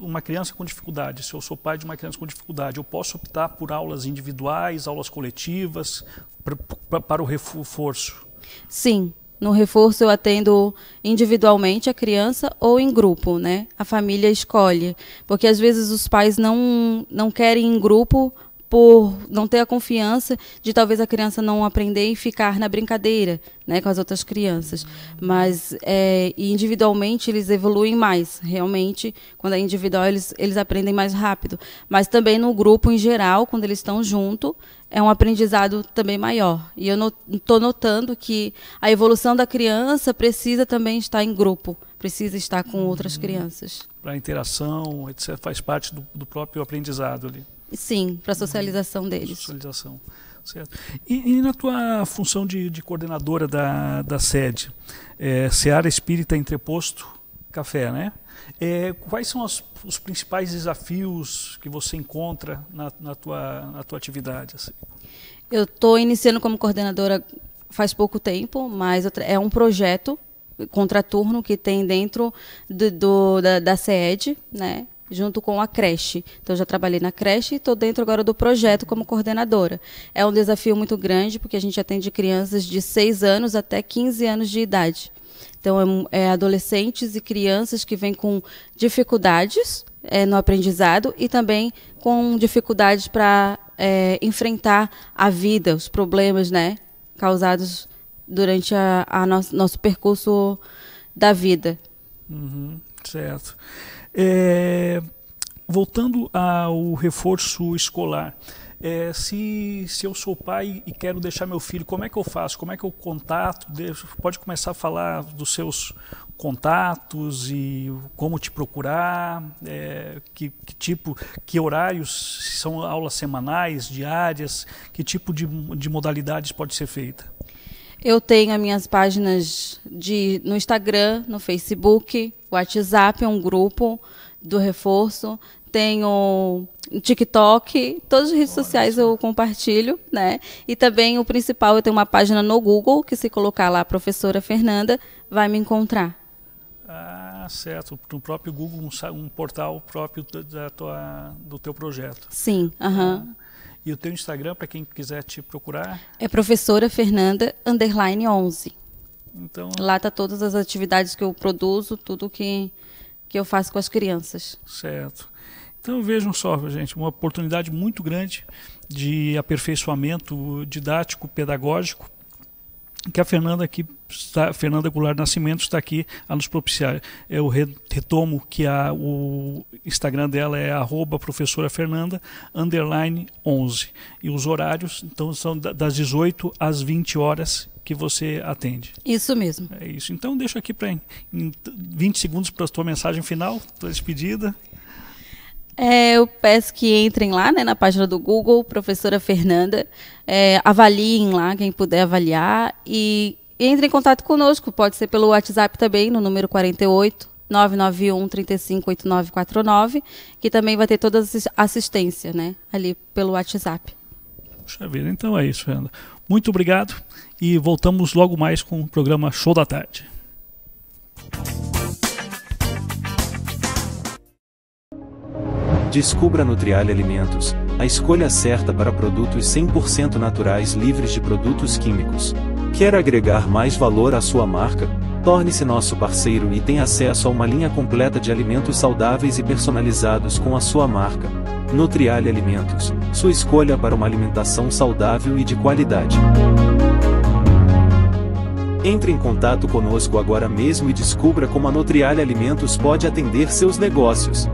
uma criança com dificuldade, se eu sou pai de uma criança com dificuldade, eu posso optar por aulas individuais, aulas coletivas, pra, pra, para o reforço? Sim. No reforço eu atendo individualmente a criança ou em grupo, né? A família escolhe, porque às vezes os pais não não querem em grupo por não ter a confiança de talvez a criança não aprender e ficar na brincadeira né, com as outras crianças. Mas é, individualmente eles evoluem mais, realmente, quando é individual eles, eles aprendem mais rápido. Mas também no grupo em geral, quando eles estão junto, é um aprendizado também maior. E eu estou notando que a evolução da criança precisa também estar em grupo, precisa estar com outras uhum. crianças. Para a interação, etc., faz parte do, do próprio aprendizado ali. Sim, para uhum. socialização deles. Socialização, certo. E, e na tua função de, de, coordenadora da, da sede, é, Seara Espírita Entreposto Café, né? É, quais são as, os principais desafios que você encontra na, na tua, na tua atividade? Assim? Eu estou iniciando como coordenadora faz pouco tempo, mas é um projeto contraturno que tem dentro do, do da, da SED, né? junto com a creche. Então, já trabalhei na creche e estou dentro agora do projeto como coordenadora. É um desafio muito grande, porque a gente atende crianças de 6 anos até 15 anos de idade. Então, é, é adolescentes e crianças que vêm com dificuldades é, no aprendizado e também com dificuldades para é, eh, enfrentar a vida, os problemas né, causados durante a, a nosso, nosso percurso da vida. Uhum, certo. É, voltando ao reforço escolar, é, se, se eu sou pai e quero deixar meu filho, como é que eu faço? Como é que eu contato? pode começar a falar dos seus contatos e como te procurar, é, que, que, tipo, que horários, são aulas semanais, diárias, que tipo de, de modalidades pode ser feita? Eu tenho as minhas páginas de, no Instagram, no Facebook, WhatsApp, é um grupo do reforço. Tenho TikTok, todas as redes Olha sociais isso. eu compartilho, né? E também o principal, eu tenho uma página no Google, que se colocar lá professora Fernanda, vai me encontrar. Ah, certo. No próprio Google, um, um portal próprio da, tua, do teu projeto. Sim, aham. ah e o teu Instagram, para quem quiser te procurar? É professora Fernanda, underline 11. Então... Lá tá todas as atividades que eu produzo, tudo que, que eu faço com as crianças. Certo. Então vejam só, gente, uma oportunidade muito grande de aperfeiçoamento didático, pedagógico que a Fernanda aqui está, Fernanda Goulart Nascimento está aqui a nos propiciar. Eu retomo que a, o Instagram dela é arroba professora Fernanda, underline 11. E os horários, então, são das 18 às 20 horas que você atende. Isso mesmo. É isso. Então, deixo aqui para em, 20 segundos para a sua mensagem final, sua despedida. É, eu peço que entrem lá né, na página do Google, professora Fernanda, é, avaliem lá, quem puder avaliar, e, entrem em contato conosco, pode ser pelo WhatsApp também, no número 48 991 358949, que também vai ter toda a assistência né, ali pelo WhatsApp. Puxa vida, então é isso, Fernanda. Muito obrigado e voltamos logo mais com o programa Show da Tarde. Descubra Nutrial Alimentos, a escolha certa para produtos 100% naturais livres de produtos químicos. Quer agregar mais valor à sua marca? Torne-se nosso parceiro e tenha acesso a uma linha completa de alimentos saudáveis e personalizados com a sua marca. Nutriale Alimentos, sua escolha para uma alimentação saudável e de qualidade. Entre em contato conosco agora mesmo e descubra como a Nutriale Alimentos pode atender seus negócios.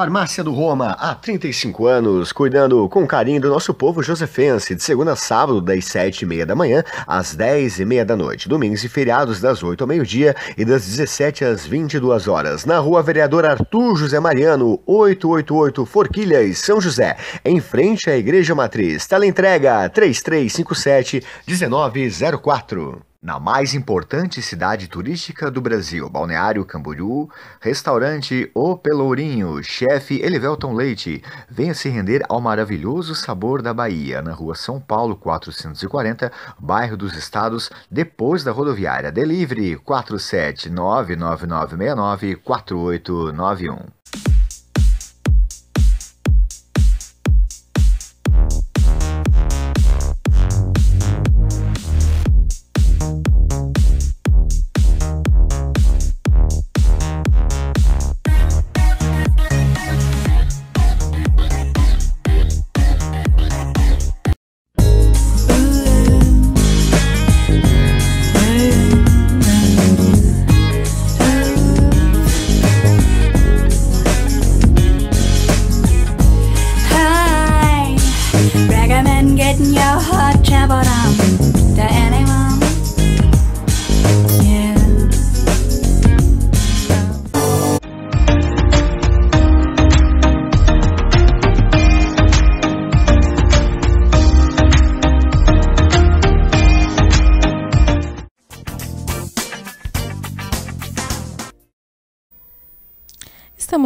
Farmácia do Roma, há 35 anos, cuidando com carinho do nosso povo josefense, de segunda a sábado, das 7h30 da manhã às 10h30 da noite, domingos e feriados, das 8 ao meio-dia e das 17 às 22 horas, na rua Vereador Arthur José Mariano, 888 Forquilhas, São José, em frente à Igreja Matriz. Tela entrega 3357 1904. Na mais importante cidade turística do Brasil, Balneário Camboriú, restaurante O Pelourinho, chefe Elivelton Leite, venha se render ao maravilhoso sabor da Bahia, na rua São Paulo 440, bairro dos Estados, depois da rodoviária Delivery 47999694891.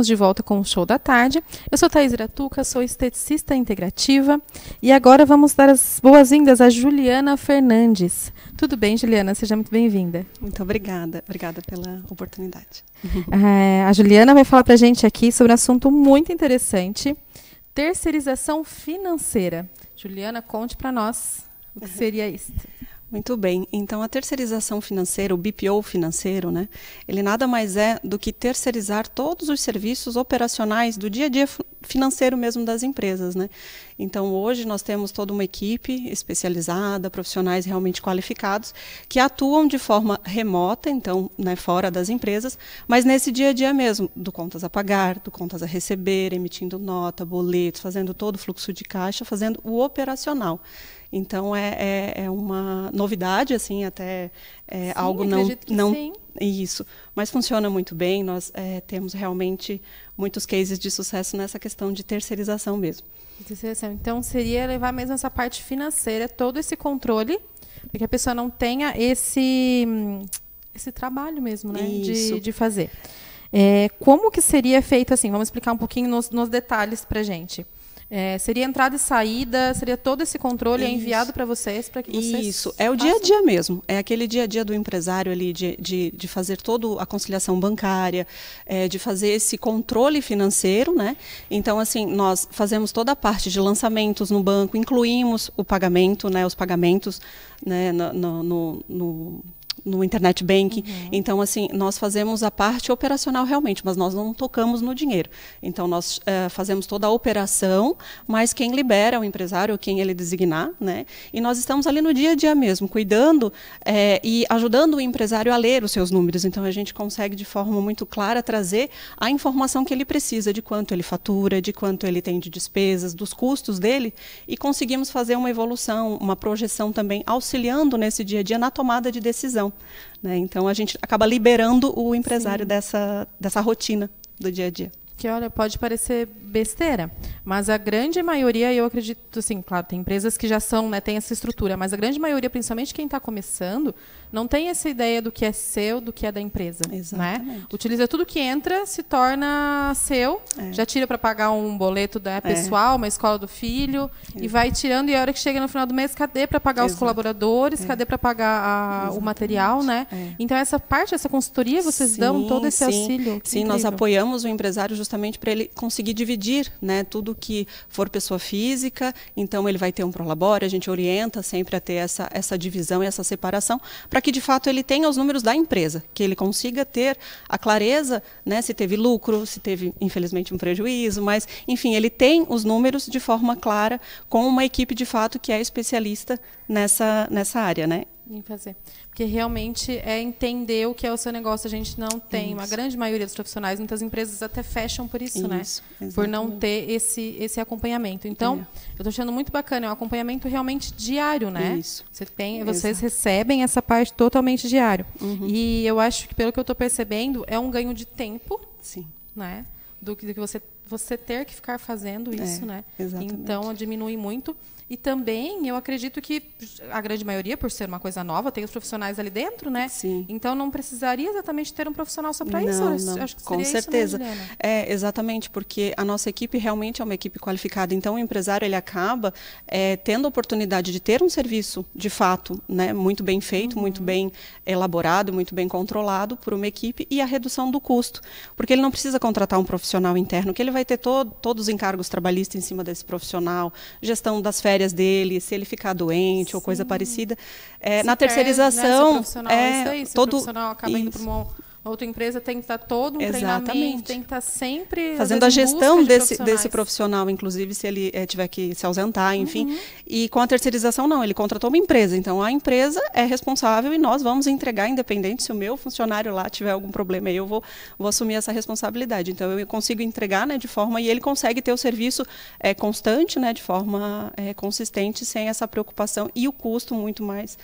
estamos de volta com o Show da Tarde. Eu sou Thais Iratuca, sou esteticista integrativa e agora vamos dar as boas-vindas a Juliana Fernandes. Tudo bem, Juliana? Seja muito bem-vinda. Muito obrigada. Obrigada pela oportunidade. É, a Juliana vai falar para a gente aqui sobre um assunto muito interessante, terceirização financeira. Juliana, conte para nós o que seria isso. Muito bem. Então, a terceirização financeira, o BPO financeiro, né? Ele nada mais é do que terceirizar todos os serviços operacionais do dia a dia financeiro mesmo das empresas, né? Então, hoje nós temos toda uma equipe especializada, profissionais realmente qualificados que atuam de forma remota, então, né, fora das empresas, mas nesse dia a dia mesmo, do contas a pagar, do contas a receber, emitindo nota, boletos, fazendo todo o fluxo de caixa, fazendo o operacional. Então é, é, é uma novidade, assim, até é, sim, algo não. não sim. Isso. Mas funciona muito bem. Nós é, temos realmente muitos cases de sucesso nessa questão de terceirização mesmo. Terceirização. Então seria levar mesmo essa parte financeira, todo esse controle, para que a pessoa não tenha esse, esse trabalho mesmo, né? Isso. De, de fazer. É, como que seria feito assim? Vamos explicar um pouquinho nos, nos detalhes para gente. gente. É, seria entrada e saída, seria todo esse controle é Isso. enviado para vocês para que vocês Isso, façam. é o dia a dia mesmo. É aquele dia a dia do empresário ali de, de, de fazer toda a conciliação bancária, é, de fazer esse controle financeiro, né? Então, assim, nós fazemos toda a parte de lançamentos no banco, incluímos o pagamento, né? Os pagamentos né, no, no, no no internet banking. Uhum. Então, assim, nós fazemos a parte operacional realmente, mas nós não tocamos no dinheiro. Então, nós uh, fazemos toda a operação, mas quem libera é o empresário, quem ele designar, né? E nós estamos ali no dia a dia mesmo, cuidando eh, e ajudando o empresário a ler os seus números. Então, a gente consegue de forma muito clara trazer a informação que ele precisa de quanto ele fatura, de quanto ele tem de despesas, dos custos dele, e conseguimos fazer uma evolução, uma projeção também, auxiliando nesse dia a dia na tomada de decisão. Né? Então a gente acaba liberando o empresário dessa, dessa rotina do dia a dia. Que olha, pode parecer besteira, mas a grande maioria, eu acredito, assim, claro, tem empresas que já são, né, tem essa estrutura, mas a grande maioria, principalmente quem está começando, não tem essa ideia do que é seu, do que é da empresa. Né? Exatamente. Né? Utiliza tudo que entra, se torna seu, é. já tira para pagar um boleto é. pessoal, é. uma escola do filho, e vai tirando, e a hora que chega no final do mês, cadê para pagar Exato. os colaboradores, é. cadê para pagar a, o material, né? É. Então, essa parte, essa consultoria, vocês sim, dão todo esse sim. auxílio. Sim, incrível. nós apoiamos o empresário justamente para ele conseguir dividir né, tudo que for pessoa física, então ele vai ter um prolabore, a gente orienta sempre a ter essa, essa divisão e essa separação, para que de fato ele tenha os números da empresa, que ele consiga ter a clareza né, se teve lucro, se teve, infelizmente, um prejuízo, mas, enfim, ele tem os números de forma clara com uma equipe de fato que é especialista nessa, nessa área. Né? em fazer. Porque realmente é entender o que é o seu negócio. A gente não tem, isso. uma grande maioria dos profissionais, muitas empresas até fecham por isso, né? isso né? Exatamente. Por não ter esse, esse acompanhamento. Então, é. eu estou achando muito bacana, é um acompanhamento realmente diário, né? Isso. Você tem, Exato. vocês recebem essa parte totalmente diário. Uhum. E eu acho que, pelo que eu estou percebendo, é um ganho de tempo. Sim. Né? Do que, do que você, você ter que ficar fazendo isso, é, né? Exatamente. Então diminui muito. E também eu acredito que a grande maioria, por ser uma coisa nova, tem os profissionais ali dentro, né? Sim. Então não precisaria exatamente ter um profissional só para isso. Não. Acho que seria Com certeza. Isso, né, é, exatamente, porque a nossa equipe realmente é uma equipe qualificada. Então o empresário ele acaba é, tendo a oportunidade de ter um serviço, de fato, né, muito bem feito, uhum. muito bem elaborado, muito bem controlado por uma equipe e a redução do custo. Porque ele não precisa contratar um profissional interno, que ele vai ter to todos os encargos trabalhistas em cima desse profissional, gestão das férias férias dele, se ele ficar doente Sim. ou coisa parecida. É, na terceirização, perde, né? se o profissional, é, é, isso aí, se todo o profissional acaba indo para outra empresa tem que estar todo um Exatamente. treinamento, tem que estar sempre fazendo a gestão desse, de desse profissional, inclusive se ele é, tiver que se ausentar, uhum. enfim. Uhum. E com a terceirização não, ele contratou uma empresa, então a empresa é responsável e nós vamos entregar independente se o meu funcionário lá tiver algum problema, eu vou, vou assumir essa responsabilidade. Então eu consigo entregar, né, de forma e ele consegue ter o serviço é, constante, né, de forma é, consistente, sem essa preocupação e o custo muito mais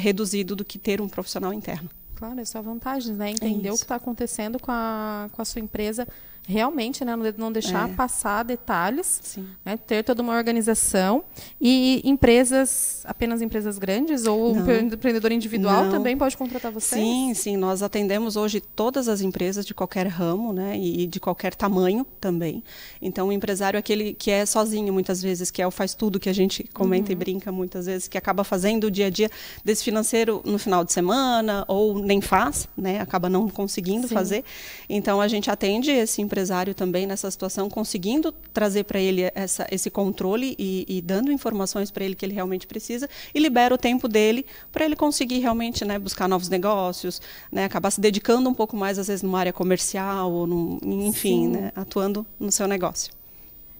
reduzido do que ter um profissional interno claro, é só vantagens, né? É Entender é o que está acontecendo com a, com a sua empresa realmente né, não deixar é. passar detalhes, né, ter toda uma organização. E empresas, apenas empresas grandes ou um empreendedor individual não. também pode contratar vocês? Sim, sim. Nós atendemos hoje todas as empresas de qualquer ramo né, e de qualquer tamanho também. Então, o empresário é aquele que é sozinho muitas vezes, que é o faz tudo que a gente comenta uhum. e brinca muitas vezes, que acaba fazendo o dia a dia desse financeiro no final de semana ou nem faz, né, acaba não conseguindo sim. fazer. Então, a gente atende esse empresário empresário também nessa situação, conseguindo trazer para ele essa, esse controle e, e dando informações para ele que ele realmente precisa, e libera o tempo dele para ele conseguir realmente né, buscar novos negócios, né, acabar se dedicando um pouco mais, às vezes, numa área comercial, ou num, enfim, né, atuando no seu negócio.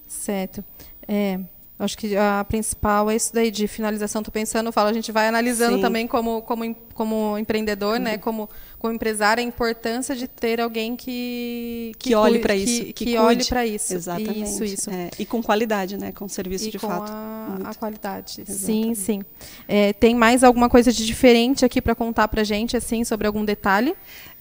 Certo. É, Acho que a principal é isso daí de finalização. Estou pensando, falo, a gente vai analisando Sim. também como, como, como empreendedor, né? uhum. né? como, como empresário, a importância de ter alguém que... Que, que olhe para isso. Que, que, que olhe para isso. Exatamente. Isso, isso. É, e com qualidade, né? com serviço e de com fato. A, a qualidade. Exatamente. Sim, sim. É, tem mais alguma coisa de diferente aqui para contar para gente, assim, sobre algum detalhe?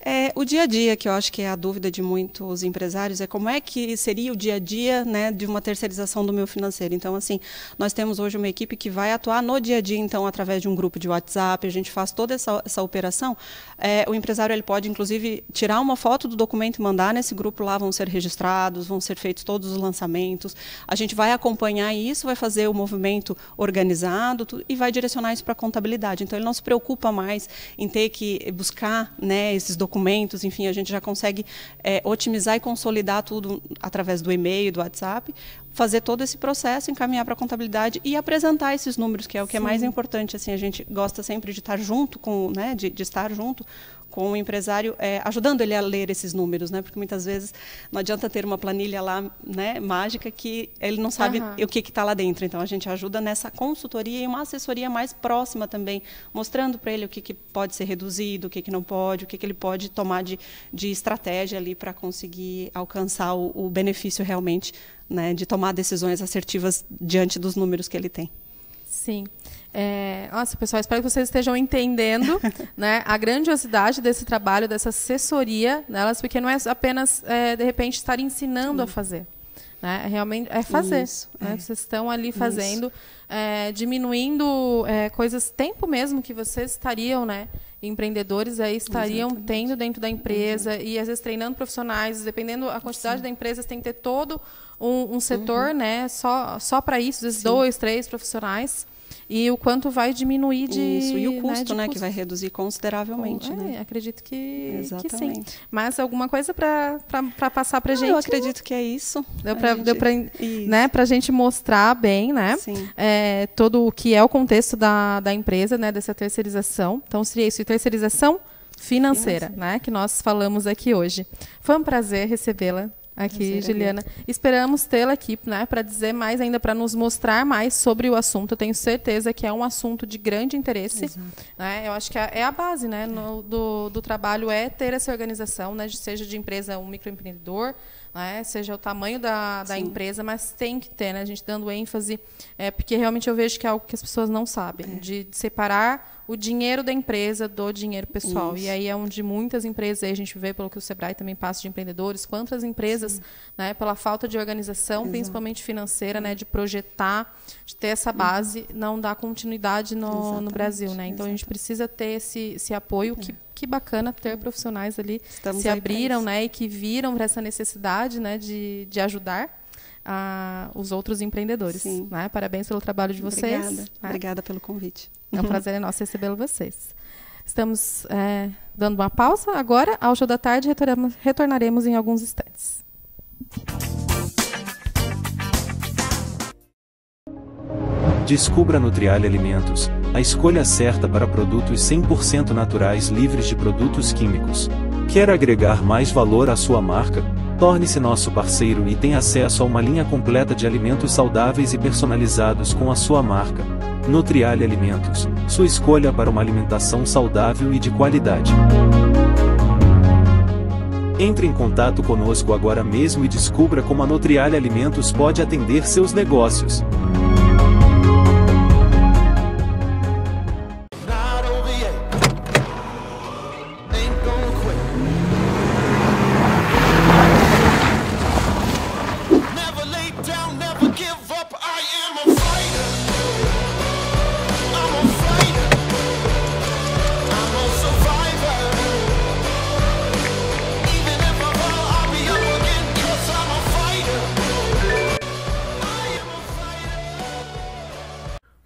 é o dia a dia, que eu acho que é a dúvida de muitos empresários, é como é que seria o dia a dia né, de uma terceirização do meu financeiro. Então, assim, nós temos hoje uma equipe que vai atuar no dia a dia, então, através de um grupo de WhatsApp, a gente faz toda essa, essa operação. É, o empresário ele pode, inclusive, tirar uma foto do documento e mandar nesse grupo lá, vão ser registrados, vão ser feitos todos os lançamentos. A gente vai acompanhar isso, vai fazer o movimento organizado tudo, e vai direcionar isso para a contabilidade. Então, ele não se preocupa mais em ter que buscar né, esses documentos documentos, enfim, a gente já consegue é, otimizar e consolidar tudo através do e-mail, do WhatsApp, fazer todo esse processo, encaminhar para a contabilidade e apresentar esses números, que é o que Sim. é mais importante. Assim, a gente gosta sempre de estar junto com, né, de, de estar junto com o empresário, é, ajudando ele a ler esses números, né? Porque muitas vezes não adianta ter uma planilha lá, né, mágica que ele não sabe uhum. o que está lá dentro. Então a gente ajuda nessa consultoria e uma assessoria mais próxima também, mostrando para ele o que, que, pode ser reduzido, o que, que não pode, o que, que ele pode tomar de, de estratégia ali para conseguir alcançar o, o benefício realmente, né, de tomar decisões assertivas diante dos números que ele tem. Sim. É, nossa, pessoal, espero que vocês estejam entendendo né, a grandiosidade desse trabalho, dessa assessoria nelas, porque não é apenas, é, de repente, estar ensinando Sim. a fazer. Né? É realmente é fazer. Isso, né? é. Vocês estão ali fazendo, é, diminuindo é, coisas, tempo mesmo que vocês estariam, né? empreendedores aí estariam Exatamente. tendo dentro da empresa e às vezes treinando profissionais, dependendo a quantidade Sim. da empresa, tem que ter todo um, um setor, uhum. né, só só para isso, esses dois, três profissionais e o quanto vai diminuir de isso e o né, custo, né, né que vai reduzir consideravelmente, Bom, oh, né? é, né? Acredito que, que sim. Mas alguma coisa para passar para gente? Eu acredito que é isso. Deu para gente... para né para gente mostrar bem, né? É, todo o que é o contexto da, da empresa, né, dessa terceirização. Então seria isso, e terceirização financeira, financeira, né, que nós falamos aqui hoje. Foi um prazer recebê-la Aqui, Juliana. Esperamos tê-la aqui né, para dizer mais ainda, para nos mostrar mais sobre o assunto. Eu tenho certeza que é um assunto de grande interesse. Né? Eu acho que é, é a base né, no, do, do trabalho é ter essa organização, né, seja de empresa, um microempreendedor, né? seja o tamanho da, da empresa, mas tem que ter, né? a gente dando ênfase, é, porque realmente eu vejo que é algo que as pessoas não sabem, é. de separar o dinheiro da empresa do dinheiro pessoal. Isso. E aí é onde muitas empresas, a gente vê pelo que o Sebrae também passa de empreendedores, quantas empresas, né, pela falta de organização, Exato. principalmente financeira, né, de projetar, de ter essa base, não dá continuidade no, no Brasil. Né? Então Exatamente. a gente precisa ter esse, esse apoio é. que que bacana ter profissionais ali que se abriram, né, e que viram para essa necessidade, né, de, de ajudar a, ah, os outros empreendedores. Sim. Né? Parabéns pelo trabalho de vocês. Obrigada, né? Obrigada pelo convite. É um prazer é nosso recebê-lo vocês. Estamos é, dando uma pausa agora. Ao show da tarde retornaremos em alguns instantes. Descubra Nutrial Alimentos, a escolha certa para produtos 100% naturais livres de produtos químicos. Quer agregar mais valor à sua marca? Torne-se nosso parceiro e tenha acesso a uma linha completa de alimentos saudáveis e personalizados com a sua marca. Nutriale Alimentos, sua escolha para uma alimentação saudável e de qualidade. Entre em contato conosco agora mesmo e descubra como a Nutriale Alimentos pode atender seus negócios.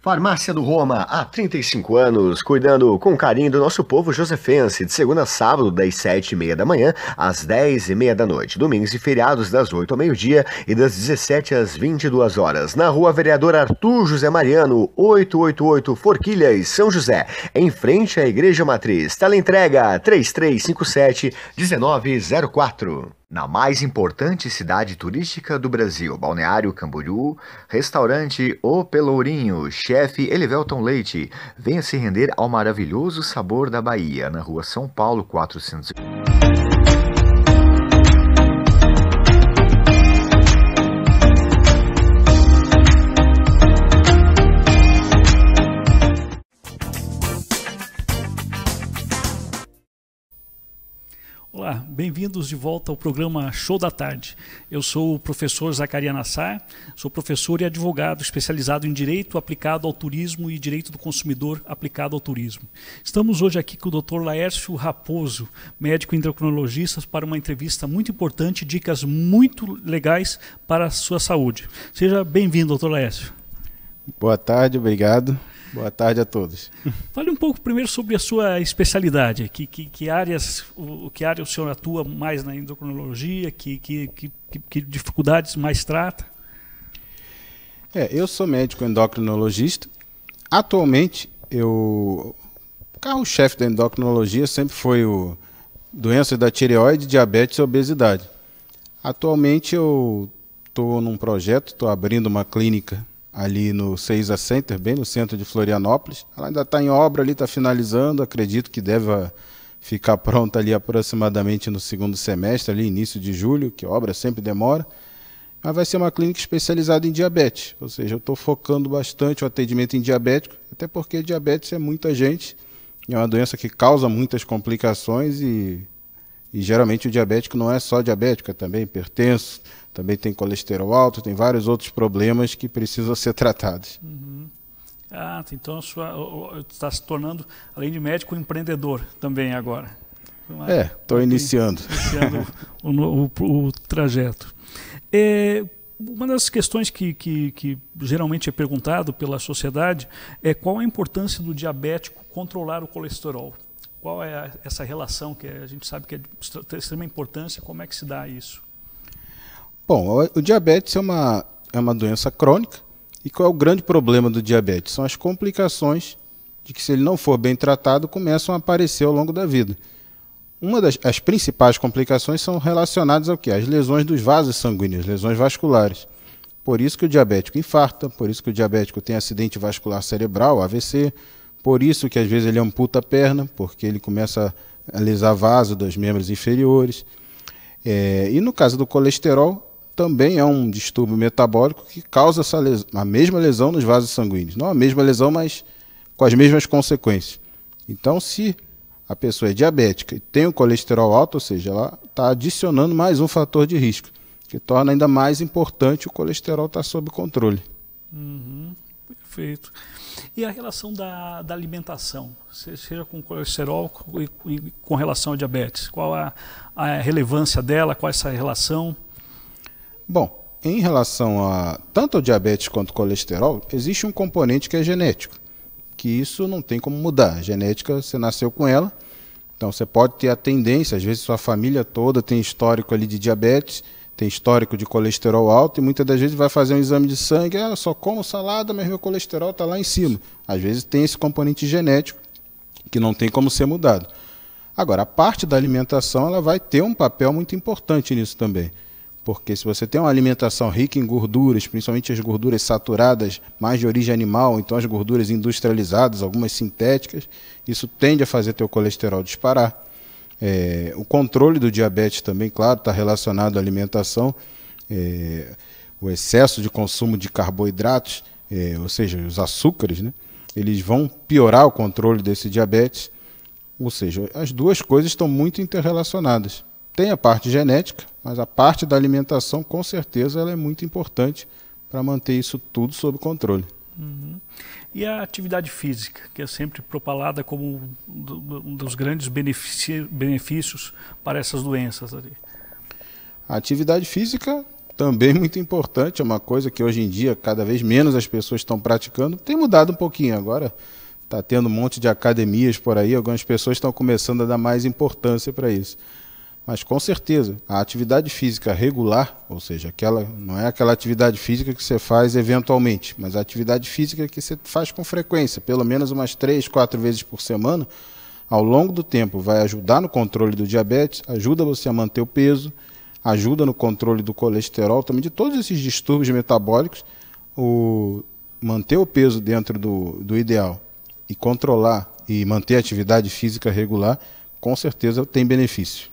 Farmácia do Roma, há 35 anos, cuidando com carinho do nosso povo josefense, de segunda a sábado, das 7h30 da manhã às 10h30 da noite, domingos e feriados, das 8 ao meio-dia e das 17 às 22 horas, na rua Vereador Arthur José Mariano, 888 Forquilhas, São José, em frente à Igreja Matriz. Tela entrega 3357 1904. Na mais importante cidade turística do Brasil, Balneário Camboriú, restaurante O Pelourinho, chefe Elivelton Leite, venha se render ao maravilhoso sabor da Bahia, na rua São Paulo 400. Olá, bem-vindos de volta ao programa Show da Tarde. Eu sou o professor Zacaria Nassar, sou professor e advogado especializado em Direito aplicado ao turismo e Direito do Consumidor aplicado ao turismo. Estamos hoje aqui com o Dr. Laércio Raposo, médico endocrinologista, para uma entrevista muito importante, dicas muito legais para a sua saúde. Seja bem-vindo, Dr. Laércio. Boa tarde, obrigado. Boa tarde a todos. Fale um pouco primeiro sobre a sua especialidade. Que, que, que áreas, o que área o senhor atua mais na endocrinologia? Que, que, que, que dificuldades mais trata? É, eu sou médico endocrinologista. Atualmente, eu o carro-chefe da endocrinologia sempre foi o doença da tireoide, diabetes e obesidade. Atualmente eu estou num projeto, estou abrindo uma clínica ali no Seiza Center, bem no centro de Florianópolis. Ela ainda está em obra ali, está finalizando, acredito que deve ficar pronta ali aproximadamente no segundo semestre, ali início de julho, que obra sempre demora. Mas vai ser uma clínica especializada em diabetes, ou seja, eu estou focando bastante o atendimento em diabético, até porque diabetes é muita gente, é uma doença que causa muitas complicações e e geralmente o diabético não é só diabético, é também hipertenso, também tem colesterol alto, tem vários outros problemas que precisam ser tratados. Uhum. Ah, tá. então está se tornando, além de médico, um empreendedor também agora. Então, é, estou é, tá iniciando. iniciando o, o, o, trajeto. É, uma das questões que, que, que, geralmente é perguntado pela sociedade é qual a importância do diabético controlar o colesterol. Qual é essa relação que a gente sabe que é de extrema importância? Como é que se dá isso? Bom, o diabetes é uma, é uma doença crônica. E qual é o grande problema do diabetes? São as complicações de que, se ele não for bem tratado, começam a aparecer ao longo da vida. Uma das as principais complicações são relacionadas ao que? As lesões dos vasos sanguíneos, lesões vasculares. Por isso que o diabético infarta, por isso que o diabético tem acidente vascular cerebral, AVC, por isso que às vezes ele amputa a perna, porque ele começa a lesar vaso dos membros inferiores. É, e no caso do colesterol, também é um distúrbio metabólico que causa essa lesão, a mesma lesão nos vasos sanguíneos. Não a mesma lesão, mas com as mesmas consequências. Então, se a pessoa é diabética e tem o colesterol alto, ou seja, ela está adicionando mais um fator de risco, que torna ainda mais importante o colesterol estar sob controle. Uhum, perfeito. E a relação da, da alimentação, seja com colesterol e com relação à diabetes? Qual a, a relevância dela? Qual essa relação? Bom, em relação a tanto ao diabetes quanto ao colesterol, existe um componente que é genético, que isso não tem como mudar. A genética, você nasceu com ela, então você pode ter a tendência, às vezes sua família toda tem histórico ali de diabetes, tem histórico de colesterol alto e muitas das vezes vai fazer um exame de sangue, ah, só como salada, mas meu colesterol está lá em cima. Às vezes tem esse componente genético que não tem como ser mudado. Agora, a parte da alimentação ela vai ter um papel muito importante nisso também. Porque se você tem uma alimentação rica em gorduras, principalmente as gorduras saturadas, mais de origem animal, então as gorduras industrializadas, algumas sintéticas, isso tende a fazer teu colesterol disparar. É, o controle do diabetes também, claro, está relacionado à alimentação, é, o excesso de consumo de carboidratos, é, ou seja, os açúcares, né? eles vão piorar o controle desse diabetes. Ou seja, as duas coisas estão muito interrelacionadas. Tem a parte genética, mas a parte da alimentação, com certeza, ela é muito importante para manter isso tudo sob controle. Uhum. E a atividade física, que é sempre propalada como um dos grandes benefícios para essas doenças ali. A atividade física também muito importante, é uma coisa que hoje em dia cada vez menos as pessoas estão praticando. Tem mudado um pouquinho agora, está tendo um monte de academias por aí, algumas pessoas estão começando a dar mais importância para isso. Mas com certeza, a atividade física regular, ou seja, aquela não é aquela atividade física que você faz eventualmente, mas a atividade física que você faz com frequência, pelo menos umas três, quatro vezes por semana, ao longo do tempo vai ajudar no controle do diabetes, ajuda você a manter o peso, ajuda no controle do colesterol, também de todos esses distúrbios metabólicos, o manter o peso dentro do, do ideal e controlar e manter a atividade física regular, com certeza tem benefício.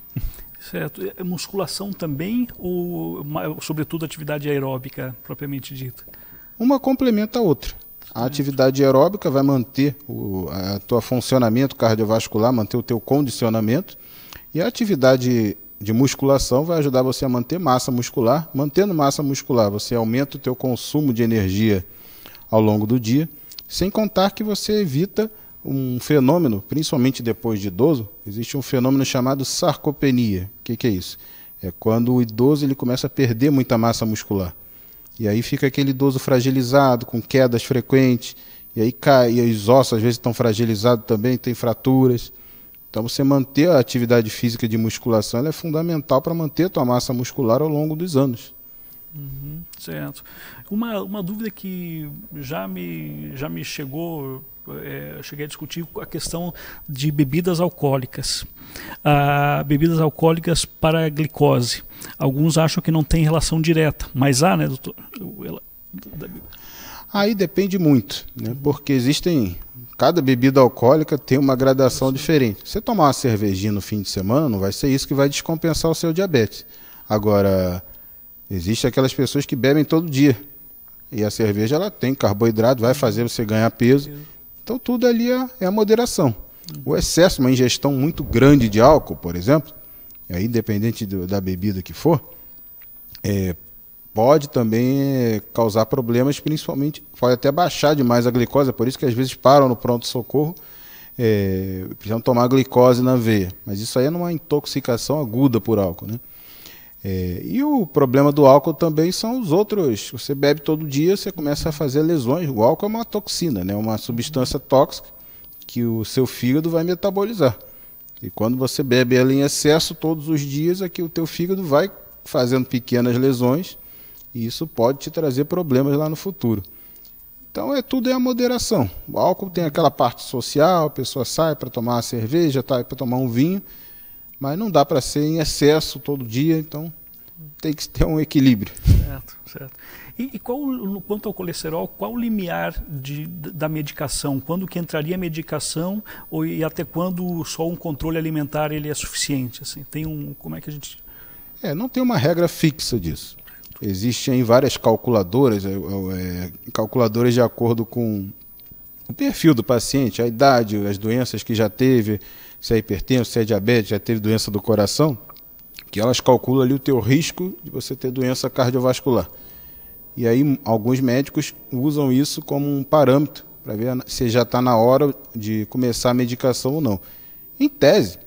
Certo. É, é musculação também ou, sobretudo, atividade aeróbica propriamente dita? Uma complementa a outra. A atividade aeróbica vai manter o teu funcionamento cardiovascular, manter o teu condicionamento, e a atividade de musculação vai ajudar você a manter massa muscular. Mantendo massa muscular, você aumenta o teu consumo de energia ao longo do dia, sem contar que você evita um fenômeno, principalmente depois de idoso, existe um fenômeno chamado sarcopenia. O que, que, é isso? É quando o idoso ele começa a perder muita massa muscular. E aí fica aquele idoso fragilizado, com quedas frequentes, e aí cai, e os ossos às vezes estão fragilizados também, tem fraturas. Então você manter a atividade física de musculação é fundamental para manter a tua massa muscular ao longo dos anos. Uhum, certo. Uma, uma dúvida que já me, já me chegou é, cheguei a discutir a questão de bebidas alcoólicas. Ah, bebidas alcoólicas para glicose. Alguns acham que não tem relação direta, mas há, né, doutor? Aí depende muito, né? porque existem. Cada bebida alcoólica tem uma gradação diferente. Você tomar uma cervejinha no fim de semana, não vai ser isso que vai descompensar o seu diabetes. Agora, existem aquelas pessoas que bebem todo dia. E a cerveja ela tem carboidrato, vai fazer você ganhar peso. Então tudo ali é, é a moderação. O excesso, uma ingestão muito grande de álcool, por exemplo, aí, independente do, da bebida que for, é, pode também é, causar problemas, principalmente, pode até baixar demais a glicose, é por isso que às vezes param no pronto-socorro, é, precisam tomar glicose na veia. Mas isso aí é uma intoxicação aguda por álcool, né? É, e o problema do álcool também são os outros. Você bebe todo dia, você começa a fazer lesões. O álcool é uma toxina, né? uma substância tóxica que o seu fígado vai metabolizar. E quando você bebe ela em excesso todos os dias, aqui é o teu fígado vai fazendo pequenas lesões e isso pode te trazer problemas lá no futuro. Então é tudo é a moderação. O álcool tem aquela parte social, a pessoa sai para tomar uma cerveja, sai tá, para tomar um vinho, mas não dá para ser em excesso todo dia, então tem que ter um equilíbrio. Certo, certo. E, e qual, quanto ao colesterol, qual o limiar de, da medicação? Quando que entraria a medicação ou, e até quando só um controle alimentar ele é suficiente? Assim, tem um, como é que a gente... É, não tem uma regra fixa disso. Existem várias calculadoras, é, é, é, calculadoras de acordo com o perfil do paciente, a idade, as doenças que já teve, se é hipertenso, se é diabetes, já teve doença do coração, que elas calculam ali o teu risco de você ter doença cardiovascular. E aí alguns médicos usam isso como um parâmetro para ver se já está na hora de começar a medicação ou não. Em tese,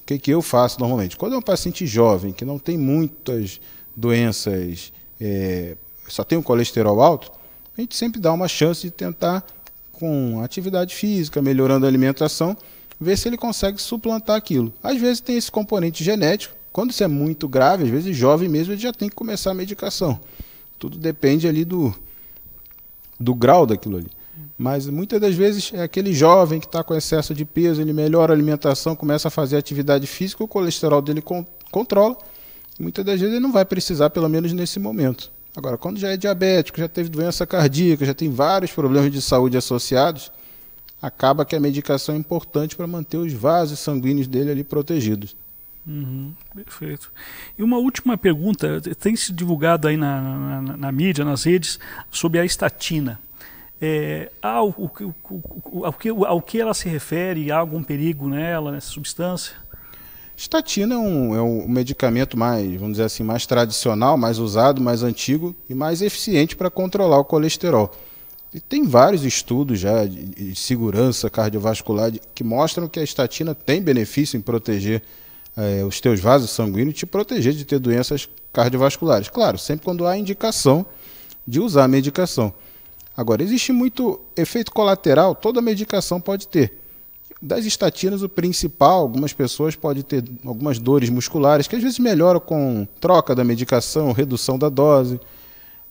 o que, que eu faço normalmente? Quando é um paciente jovem que não tem muitas doenças, é, só tem um colesterol alto, a gente sempre dá uma chance de tentar com atividade física, melhorando a alimentação, ver se ele consegue suplantar aquilo. Às vezes tem esse componente genético, quando isso é muito grave, às vezes jovem mesmo, ele já tem que começar a medicação. Tudo depende ali do, do grau daquilo ali. Mas muitas das vezes é aquele jovem que está com excesso de peso, ele melhora a alimentação, começa a fazer atividade física, o colesterol dele con controla. Muitas das vezes ele não vai precisar, pelo menos nesse momento. Agora, quando já é diabético, já teve doença cardíaca, já tem vários problemas de saúde associados, acaba que a medicação é importante para manter os vasos sanguíneos dele ali protegidos. Uhum, perfeito. E uma última pergunta: tem se divulgado aí na, na, na mídia, nas redes, sobre a estatina. É, ao, o, o, ao, que, ao que ela se refere? Há algum perigo nela, nessa substância? Estatina é um, é um medicamento mais, vamos dizer assim, mais tradicional, mais usado, mais antigo e mais eficiente para controlar o colesterol. E tem vários estudos já de, segurança cardiovascular que mostram que a estatina tem benefício em proteger é, os teus vasos sanguíneos e te proteger de ter doenças cardiovasculares. Claro, sempre quando há indicação de usar a medicação. Agora, existe muito efeito colateral, toda medicação pode ter. Das estatinas, o principal, algumas pessoas podem ter algumas dores musculares, que às vezes melhoram com troca da medicação, redução da dose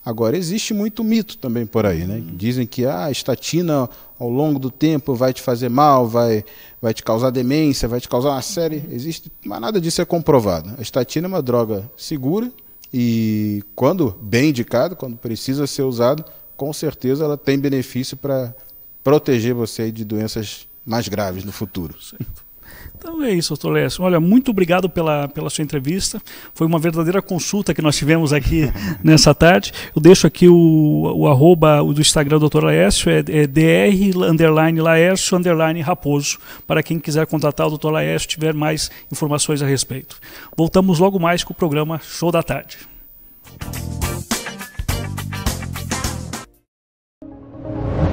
Agora, existe muito mito também por aí, né? Uhum. Dizem que ah, a estatina ao longo do tempo vai te fazer mal, vai, vai te causar demência, vai te causar uma série. Uhum. Existe, mas nada disso é comprovado. A estatina é uma droga segura e, quando bem indicada, quando precisa ser usada, com certeza ela tem benefício para proteger você de doenças mais graves no futuro. Certo. Então é isso, doutor Lécio. Olha, muito obrigado pela, pela sua entrevista. Foi uma verdadeira consulta que nós tivemos aqui nessa tarde. Eu deixo aqui o, o arroba do Instagram do Dr. Laércio, é, é dr, underline Laércio, underline Raposo, para quem quiser contatar o Dr. Laércio tiver mais informações a respeito. Voltamos logo mais com o programa Show da Tarde.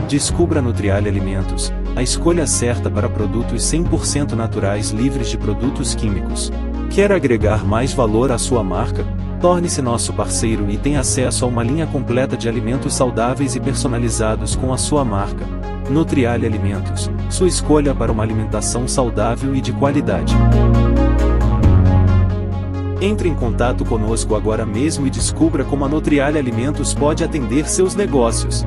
Descubra Nutrial Alimentos a escolha certa para produtos 100% naturais livres de produtos químicos. Quer agregar mais valor à sua marca? Torne-se nosso parceiro e tenha acesso a uma linha completa de alimentos saudáveis e personalizados com a sua marca. Nutriale Alimentos, sua escolha para uma alimentação saudável e de qualidade. Entre em contato conosco agora mesmo e descubra como a Nutriale Alimentos pode atender seus negócios.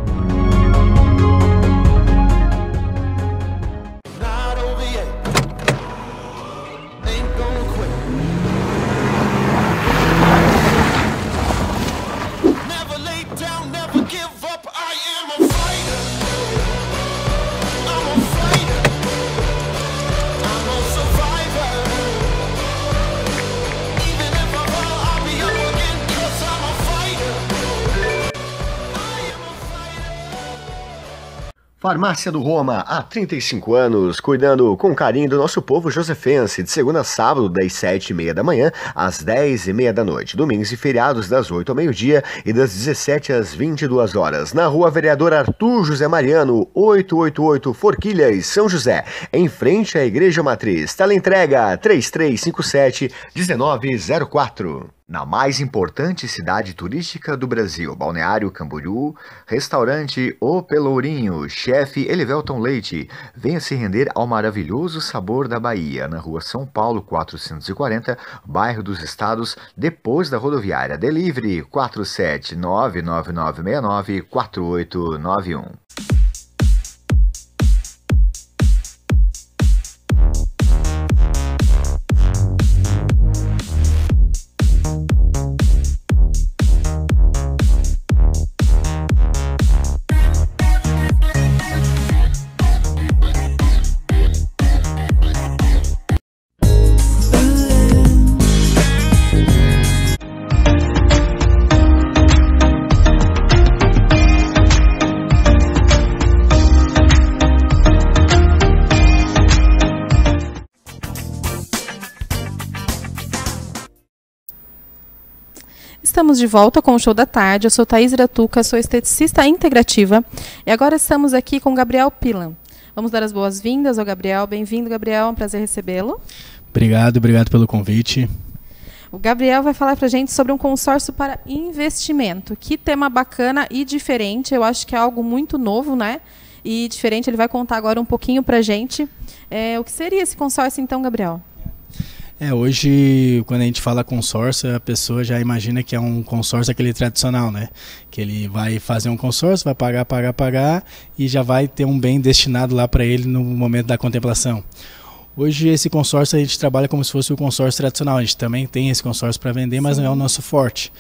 Farmácia do Roma, há 35 anos, cuidando com carinho do nosso povo josefense, de segunda a sábado, das 7h30 da manhã às 10h30 da noite, domingos e feriados, das 8 ao meio-dia e das 17 às 22 horas, na rua Vereador Arthur José Mariano, 888 Forquilhas, São José, em frente à Igreja Matriz. Tela entrega 3357 1904. Na mais importante cidade turística do Brasil, Balneário Camboriú, restaurante O Pelourinho, chefe Elivelton Leite, venha se render ao maravilhoso sabor da Bahia, na rua São Paulo 440, bairro dos Estados, depois da rodoviária. Delivery 47999694891. estamos de volta com o Show da Tarde. Eu sou Thaís Iratuca, sou esteticista integrativa e agora estamos aqui com Gabriel Pilan. Vamos dar as boas-vindas ao Gabriel. Bem-vindo, Gabriel. É um prazer recebê-lo. Obrigado, obrigado pelo convite. O Gabriel vai falar para a gente sobre um consórcio para investimento. Que tema bacana e diferente. Eu acho que é algo muito novo, né? E diferente. Ele vai contar agora um pouquinho para a gente. É, o que seria esse consórcio, então, Gabriel? É, hoje, quando a gente fala consórcio, a pessoa já imagina que é um consórcio aquele tradicional, né? Que ele vai fazer um consórcio, vai pagar, pagar, pagar e já vai ter um bem destinado lá para ele no momento da contemplação. Hoje, esse consórcio a gente trabalha como se fosse o consórcio tradicional. A gente também tem esse consórcio para vender, mas Sim. não é o nosso forte.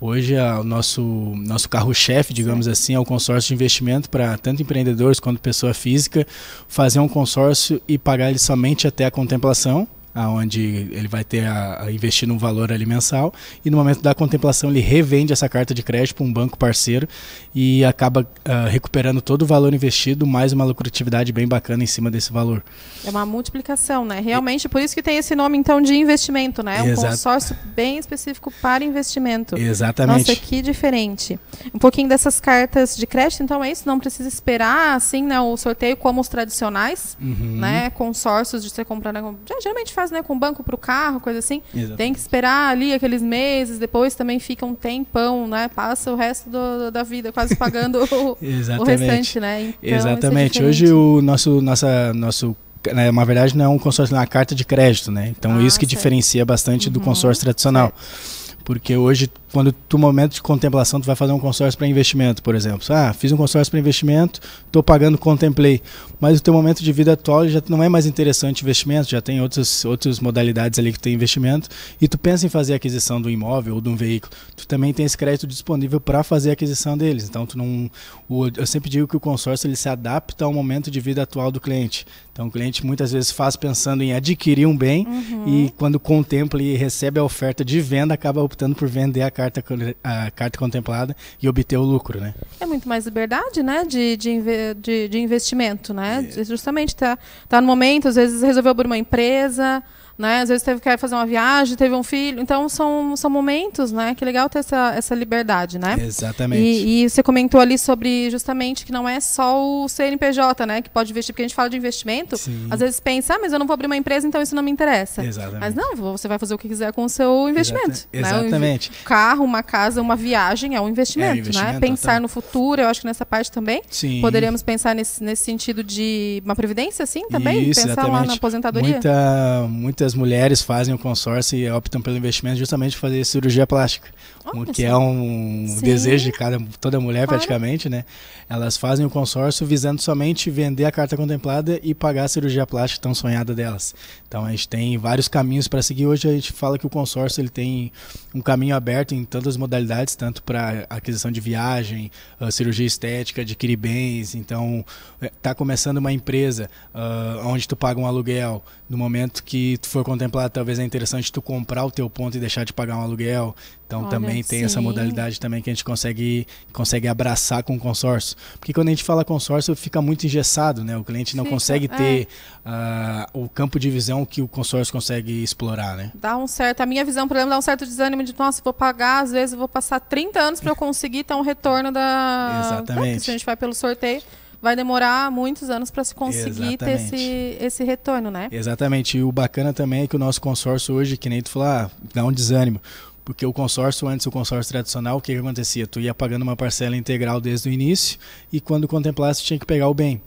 Hoje, a, o nosso, nosso carro-chefe, digamos Sim. assim, é o consórcio de investimento para tanto empreendedores quanto pessoa física fazer um consórcio e pagar ele somente até a contemplação aonde ele vai ter a, a investir num valor ali mensal e no momento da contemplação ele revende essa carta de crédito para um banco parceiro e acaba uh, recuperando todo o valor investido mais uma lucratividade bem bacana em cima desse valor. É uma multiplicação, né? Realmente, por isso que tem esse nome então de investimento, né? Um consórcio bem específico para investimento. Exatamente. Nossa, que diferente. Um pouquinho dessas cartas de crédito, então é isso, não precisa esperar assim, né, o sorteio como os tradicionais, uhum. né? Consórcios de você comprar, né? geralmente faz faz né, com banco para o carro, coisa assim. Exatamente. Tem que esperar ali aqueles meses, depois também fica um tempão, né? Passa o resto do, da vida quase pagando o, o restante, né? Então, é Exatamente. É Hoje o nosso, nossa, nosso né, na verdade não é um consórcio, é uma carta de crédito, né? Então ah, isso que certo. diferencia bastante uhum, do consórcio tradicional. Certo. Porque hoje quando tu momento de contemplação tu vai fazer um consórcio para investimento, por exemplo. Ah, fiz um consórcio para investimento, estou pagando, contemplei, mas o teu momento de vida atual já não é mais interessante investimento, já tem outras outras modalidades ali que tem investimento e tu pensa em fazer aquisição do imóvel ou de um veículo, tu também tem esse crédito disponível para fazer a aquisição deles. Então tu não o, eu sempre digo que o consórcio ele se adapta ao momento de vida atual do cliente. Então o cliente muitas vezes faz pensando em adquirir um bem uhum. e quando contempla e recebe a oferta de venda acaba optando por vender a carga carta, a carta contemplada e obter o lucro, né? É muito mais liberdade, né? De, de, de, de investimento, né? É. Justamente tá, tá no momento, às vezes resolveu abrir uma empresa, né? Às vezes teve que fazer uma viagem, teve um filho. Então são, são momentos, né? Que legal ter essa, essa liberdade, né? Exatamente. E, e você comentou ali sobre justamente que não é só o CNPJ, né? Que pode investir, porque a gente fala de investimento, Sim. às vezes pensa, ah, mas eu não vou abrir uma empresa, então isso não me interessa. Exatamente. Mas não, você vai fazer o que quiser com o seu investimento. Exata né? Exatamente. Um carro, uma casa, uma viagem é um investimento, é um né? investimento né? Pensar no futuro, eu acho que nessa parte também. Sim. Poderíamos pensar nesse, nesse sentido de uma previdência, assim, também? Isso, pensar exatamente. lá na aposentadoria? Muita, muita muitas mulheres fazem o consórcio e optam pelo investimento justamente para fazer cirurgia plástica, o que é um sim. desejo de cada, toda mulher claro. praticamente, né? Elas fazem o consórcio visando somente vender a carta contemplada e pagar a cirurgia plástica tão sonhada delas. Então a gente tem vários caminhos para seguir. Hoje a gente fala que o consórcio ele tem um caminho aberto em todas as modalidades, tanto para aquisição de viagem, ah, cirurgia estética, adquirir bens. Então eh, tá começando uma empresa uh, onde tu paga um aluguel no momento que tu for contemplado, talvez é interessante tu comprar o teu ponto e deixar de pagar um aluguel. Então Olha, também tem sim. essa modalidade também que a gente consegue, consegue abraçar com o consórcio. Porque quando a gente fala consórcio, fica muito engessado, né? O cliente não fica, consegue é. ter é. uh, o campo de visão que o consórcio consegue explorar, né? Dá um certo, a minha visão, por exemplo, dá um certo desânimo de, nossa, vou pagar, às vezes vou passar 30 anos para eu conseguir ter um retorno da... Exatamente. se a gente vai pelo sorteio vai demorar muitos anos para se conseguir Exatamente. ter esse, esse retorno, né? Exatamente. E o bacana também é que o nosso consórcio hoje, que nem tu falar, ah, dá um desânimo. Porque o consórcio, antes o consórcio tradicional, o que, que acontecia? Tu ia pagando uma parcela integral desde o início e quando contemplasse tinha que pegar o bem.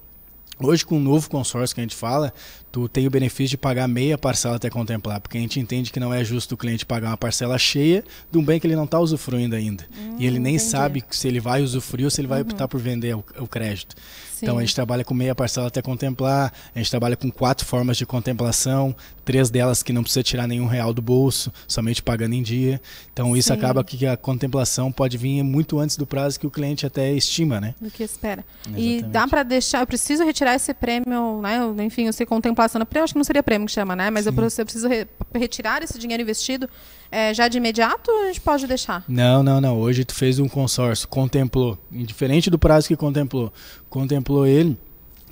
Hoje, com o novo consórcio que a gente fala, tu tem o benefício de pagar meia parcela até contemplar, porque a gente entende que não é justo o cliente pagar uma parcela cheia de um bem que ele não está usufruindo ainda. Hum, e ele hum, nem entendi. sabe se ele vai usufruir ou se ele vai uhum. optar por vender o, o crédito. Então a gente trabalha com meia parcela até contemplar, a gente trabalha com quatro formas de contemplação, três delas que não precisa tirar nenhum real do bolso, somente pagando em dia. Então isso Sim. acaba que a contemplação pode vir muito antes do prazo que o cliente até estima, né? Do que espera. Exatamente. E dá para deixar, eu preciso retirar esse prêmio, né? Enfim, eu sei contemplação, eu acho que não seria prêmio que chama, né? Mas Sim. eu preciso re retirar esse dinheiro investido é, já de imediato ou a gente pode deixar? Não, não, não. Hoje tu fez um consórcio, contemplou, indiferente do prazo que contemplou, contemplou ele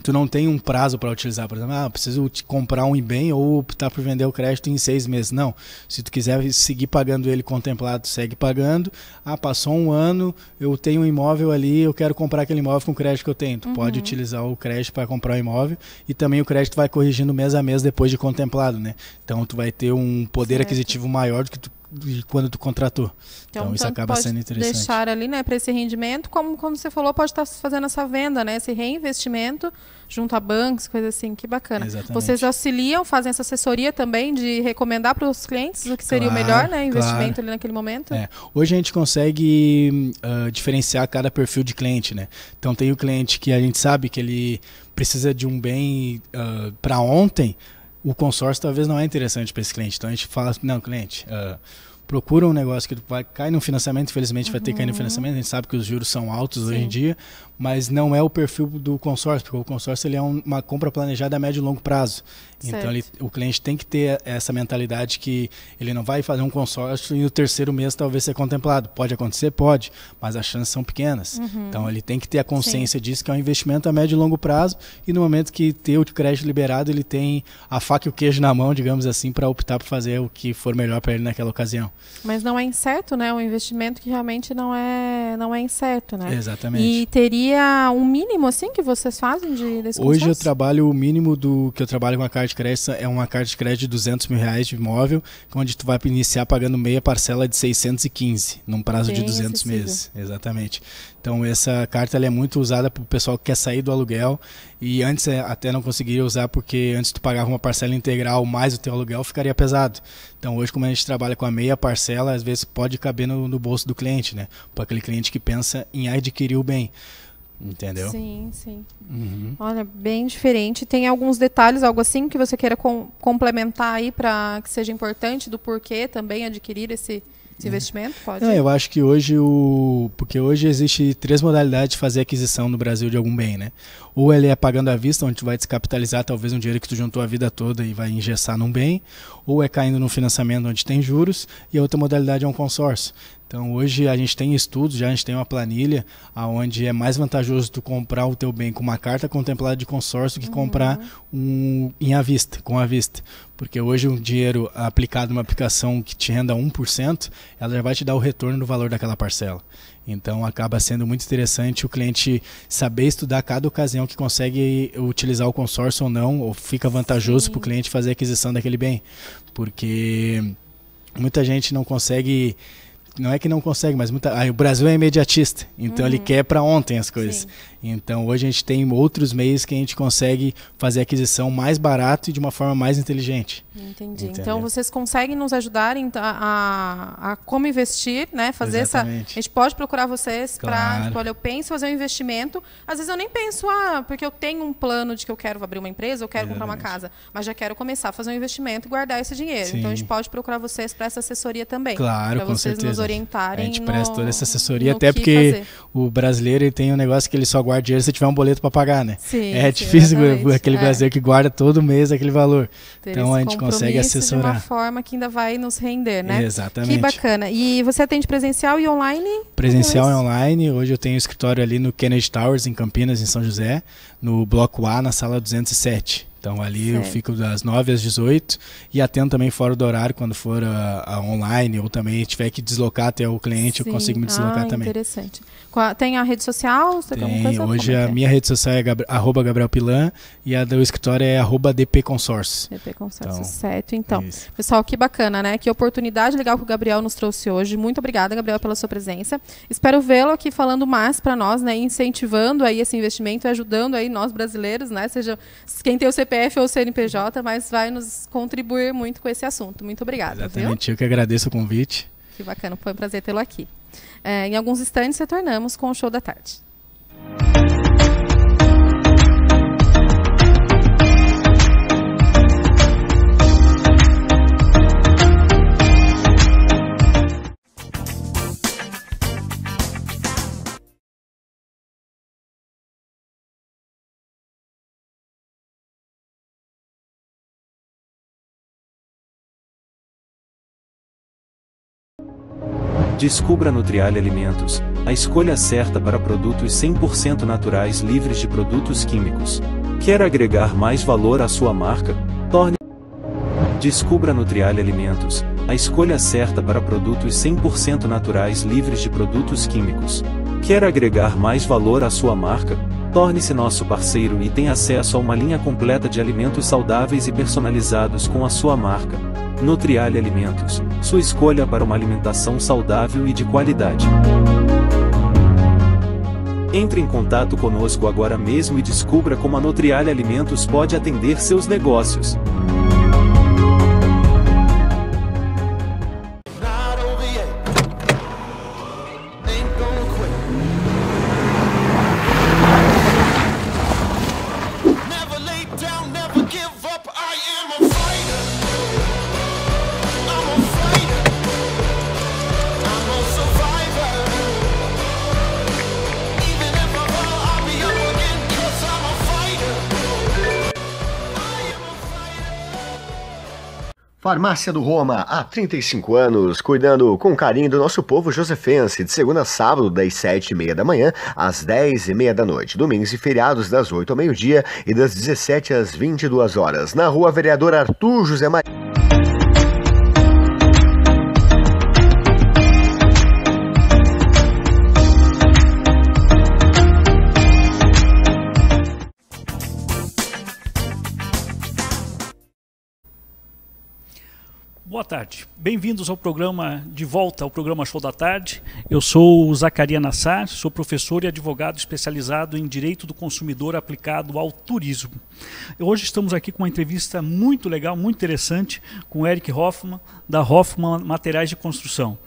tu não tem um prazo para utilizar, por exemplo, ah, preciso comprar um IBEM ou optar por vender o crédito em seis meses. Não, se tu quiser seguir pagando ele contemplado, segue pagando. Ah, passou um ano, eu tenho um imóvel ali, eu quero comprar aquele imóvel com o crédito que eu tenho. Tu uhum. pode utilizar o crédito para comprar o imóvel e também o crédito vai corrigindo mês a mês depois de contemplado, né? Então tu vai ter um poder certo. aquisitivo maior do que tu de quando tu contratou. Então, então isso acaba sendo interessante. Deixar ali, né, para esse rendimento, como como você falou, pode estar tá fazendo essa venda, né, esse reinvestimento junto a bancos, coisa assim. Que bacana. Exatamente. Vocês auxiliam, fazem essa assessoria também de recomendar para os clientes o que seria claro, o melhor né, investimento claro. ali naquele momento? É. Hoje a gente consegue uh, diferenciar cada perfil de cliente, né? Então tem o cliente que a gente sabe que ele precisa de um bem uh, ah, para ontem, o consórcio talvez não é interessante para esse cliente. Então a gente fala, não, cliente, uh, procura um negócio que vai cair no financiamento, infelizmente uhum. vai ter que cair no uhum. financiamento, a gente sabe que os juros são altos Sim. hoje em dia, mas não é o perfil do consórcio, porque o consórcio ele é um, uma compra planejada a médio e longo prazo. Então, certo. Então ele, o cliente tem que ter essa mentalidade que ele não vai fazer um consórcio e no terceiro mês talvez ser contemplado. Pode acontecer? Pode, mas as chances são pequenas. Uhum. Então ele tem que ter a consciência Sim. disso, que é um investimento a médio e longo prazo, e no momento que ter o crédito liberado, ele tem a faca e o queijo na mão, digamos assim, para optar por fazer o que for melhor para ele naquela ocasião. Mas não é incerto, né? É um investimento que realmente não é não é incerto, né? Exatamente. E teria um mínimo, assim, que vocês fazem de descontos? Hoje eu trabalho, o mínimo do que eu trabalho com a carta de crédito é, é uma carta de crédito de 200 mil reais de imóvel, onde tu vai iniciar pagando meia parcela de 615, num prazo Bem de 200 acessível. meses. Exatamente. Então essa carta é muito usada para o pessoal que quer sair do aluguel e antes é, até não conseguiria usar porque antes tu pagava uma parcela integral mais o teu aluguel ficaria pesado. Então hoje como a gente trabalha com a meia parcela, às vezes pode caber no, no bolso do cliente, né? Para aquele cliente que pensa em adquirir o bem. Entendeu? Sim, sim. Uhum. Olha, bem diferente. Tem alguns detalhes, algo assim, que você queira com, complementar aí para que seja importante do porquê também adquirir esse, esse investimento pode? Não, eu acho que hoje o. Porque hoje existe três modalidades de fazer aquisição no Brasil de algum bem, né? Ou ele é pagando à vista, onde tu vai descapitalizar talvez um dinheiro que tu juntou a vida toda e vai engessar num bem, ou é caindo no financiamento onde tem juros, e a outra modalidade é um consórcio. Então hoje a gente tem estudos, já a gente tem uma planilha aonde é mais vantajoso tu comprar o teu bem com uma carta contemplada de consórcio que uhum. comprar um em à vista, com à vista. Porque hoje um dinheiro aplicado numa aplicação que te renda 1%, ela já vai te dar o retorno do valor daquela parcela. Então acaba sendo muito interessante o cliente saber estudar cada ocasião que consegue utilizar o consórcio ou não, ou fica vantajoso para o cliente fazer a aquisição daquele bem. Porque muita gente não consegue não é que não consegue, mas muita, aí o Brasil é imediatista, então uhum. ele quer para ontem as coisas. Sim. Então hoje a gente tem outros meios que a gente consegue fazer aquisição mais barato e de uma forma mais inteligente. Entendi. Entendeu? Então vocês conseguem nos ajudar então, a, a, a como investir, né? Fazer Exatamente. essa. A gente pode procurar vocês claro. para. Tipo, olha, eu penso fazer um investimento. Às vezes eu nem penso, ah, porque eu tenho um plano de que eu quero abrir uma empresa, eu quero Exatamente. comprar uma casa, mas já quero começar a fazer um investimento e guardar esse dinheiro. Sim. Então a gente pode procurar vocês para essa assessoria também. Claro, com vocês certeza. nos orientarem. A gente no, presta toda essa assessoria, até porque fazer. o brasileiro ele tem um negócio que ele só guarda guarda dinheiro se tiver um boleto para pagar, né? Sim, é difícil aquele é. brasileiro que guarda todo mês aquele valor. Ter então a gente consegue assessorar. De uma forma que ainda vai nos render, né? Exatamente. Que bacana. E você atende presencial e online? Presencial e é online. Hoje eu tenho um escritório ali no Kennedy Towers, em Campinas, em São José, no bloco A, na sala 207. Então ali certo. eu fico das 9 às 18 e atendo também fora do horário quando for a, ah, a ah, online ou também tiver que deslocar até o cliente, Sim. eu consigo me deslocar ah, também. Interessante. Tem a rede social? Tem, hoje a é, é? minha rede social é gab arroba Gabriel Pilan e a do escritório é arroba DP Consórcio. DP Consórcio, então, certo. Então, é pessoal, que bacana, né? Que oportunidade legal que o Gabriel nos trouxe hoje. Muito obrigada, Gabriel, pela sua presença. Espero vê-lo aqui falando mais para nós, né? Incentivando aí esse investimento e ajudando aí nós brasileiros, né? Seja quem tem o CPF CPF ou CNPJ, mas vai nos contribuir muito com esse assunto. Muito obrigada. Exatamente, viu? eu que agradeço o convite. Que bacana, foi um prazer tê-lo aqui. É, em alguns instantes retornamos com o show da tarde. Descubra no Alimentos, a escolha certa para produtos 100% naturais livres de produtos químicos. Quer agregar mais valor à sua marca? Torne Descubra no Alimentos, a escolha certa para produtos 100% naturais livres de produtos químicos. Quer agregar mais valor à sua marca? Torne-se nosso parceiro e tenha acesso a uma linha completa de alimentos saudáveis e personalizados com a sua marca. Nutriale Alimentos, sua escolha para uma alimentação saudável e de qualidade. Entre em contato conosco agora mesmo e descubra como a Nutriale Alimentos pode atender seus negócios. Farmácia do Roma, há 35 anos, cuidando com carinho do nosso povo josefense, de segunda a sábado, das 7 e meia da manhã às 10 e meia da noite, domingos e feriados, das 8 ao meio-dia e das 17 às 22 horas, na rua Vereador Arthur José Maria. Boa tarde. Bem-vindos ao programa de volta ao programa Show da Tarde. Eu sou o Zacaria Nassar, sou professor e advogado especializado em direito do consumidor aplicado ao turismo. Hoje estamos aqui com uma entrevista muito legal, muito interessante com o Eric Hoffman da Hoffman Materiais de Construção.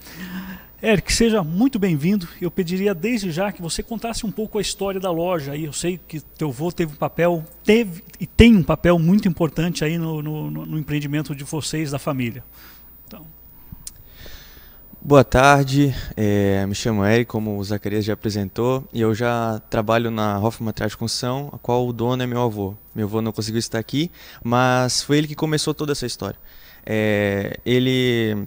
Eric, seja muito bem-vindo. Eu pediria desde já que você contasse um pouco a história da loja. Aí eu sei que teu avô teve um papel, teve e tem um papel muito importante aí no, no, no empreendimento de vocês, da família. Então. Boa tarde, é, me chamo Eric, como o Zacarias já apresentou, e eu já trabalho na Hoffman Trás Construção, a qual o dono é meu avô. Meu avô não conseguiu estar aqui, mas foi ele que começou toda essa história. É, ele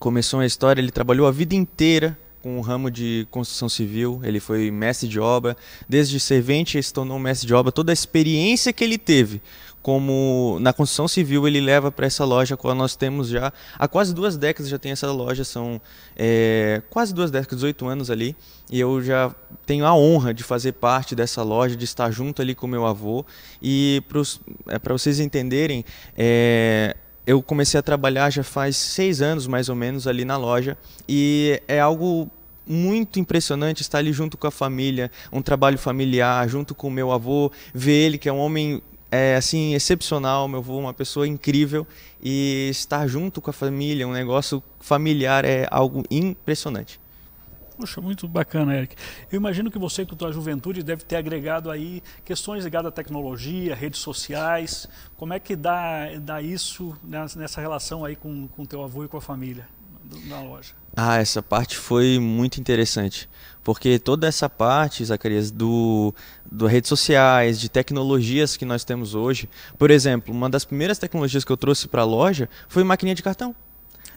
começou a história, ele trabalhou a vida inteira com o ramo de construção civil, ele foi mestre de obra, desde servente se tornou mestre de obra, toda a experiência que ele teve como na construção civil ele leva para essa loja qual nós temos já há quase duas décadas já tem essa loja são é, quase duas décadas 18 anos ali e eu já tenho a honra de fazer parte dessa loja de estar junto ali com meu avô e para é, vocês entenderem é, eu comecei a trabalhar já faz seis anos mais ou menos ali na loja e é algo muito impressionante estar ali junto com a família, um trabalho familiar, junto com o meu avô, ver ele que é um homem é, assim excepcional, meu avô uma pessoa incrível e estar junto com a família, um negócio familiar é algo impressionante. Poxa, muito bacana, Eric. Eu imagino que você, com a sua juventude, deve ter agregado aí questões ligadas à tecnologia, redes sociais. Como é que dá, dá isso nessa relação aí com o teu avô e com a família na loja? Ah, essa parte foi muito interessante. Porque toda essa parte, Zacarias, do, do redes sociais, de tecnologias que nós temos hoje. Por exemplo, uma das primeiras tecnologias que eu trouxe para a loja foi maquininha de cartão.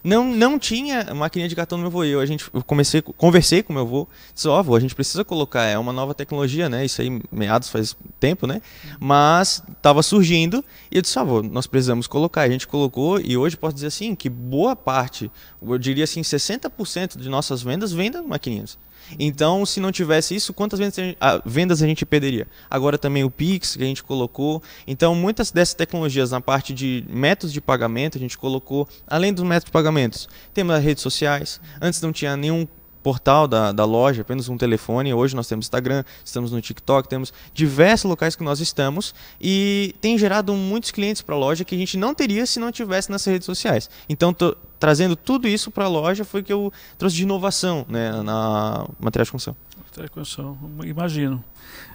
Não, não tinha maquininha de cartão no meu avô. Eu, a gente, eu comecei, conversei com meu avô. Disse, ó, oh, avô, a gente precisa colocar. É uma nova tecnologia, né? Isso aí, meados faz tempo, né? Uhum. Mas estava surgindo. E eu disse, ó, ah, avô, nós precisamos colocar. A gente colocou. E hoje posso dizer assim, que boa parte, eu diria assim, 60% de nossas vendas vendem maquininhas. Então, se não tivesse isso, quantas vendas a gente perderia? Agora também o Pix que a gente colocou. Então, muitas dessas tecnologias na parte de métodos de pagamento, a gente colocou, além dos métodos de pagamentos, temos as redes sociais. Antes não tinha nenhum portal da, da loja, apenas um telefone. Hoje nós temos Instagram, estamos no TikTok, temos diversos locais que nós estamos e tem gerado muitos clientes para a loja que a gente não teria se não tivesse nas redes sociais. Então, trazendo tudo isso para a loja foi que eu trouxe de inovação né, na matéria de construção. Matéria de construção, imagino.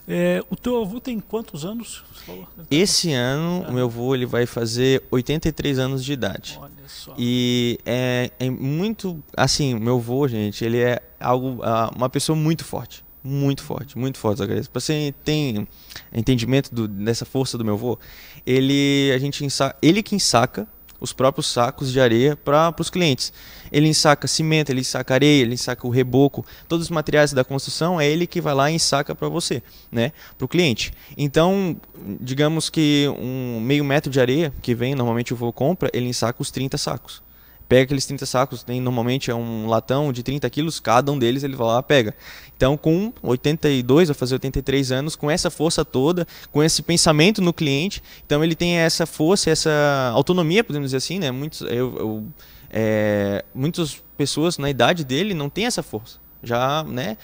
É, o teu avô tem quantos anos? Tá Esse ano, é. o meu avô ele vai fazer 83 anos de idade. Olha só. E é, é muito, assim, meu avô, gente, ele é algo, uma pessoa muito forte muito forte, muito forte, Zacarias. É pra você ter entendimento do, dessa força do meu avô, ele, a gente ensa, ele que ensaca os próprios sacos de areia para os clientes. Ele ensaca cimento, ele ensaca areia, ele ensaca o reboco, todos os materiais da construção é ele que vai lá e ensaca para você, né, para o cliente. Então, digamos que um meio metro de areia que vem, normalmente o voo compra, ele ensaca os 30 sacos pega aqueles 30 sacos, tem normalmente é um latão de 30 quilos, cada um deles ele vai lá pega. Então, com 82, vai fazer 83 anos, com essa força toda, com esse pensamento no cliente, então ele tem essa força, essa autonomia, podemos dizer assim, né? Muitos, eu, eu é, muitas pessoas na idade dele não têm essa força já, né,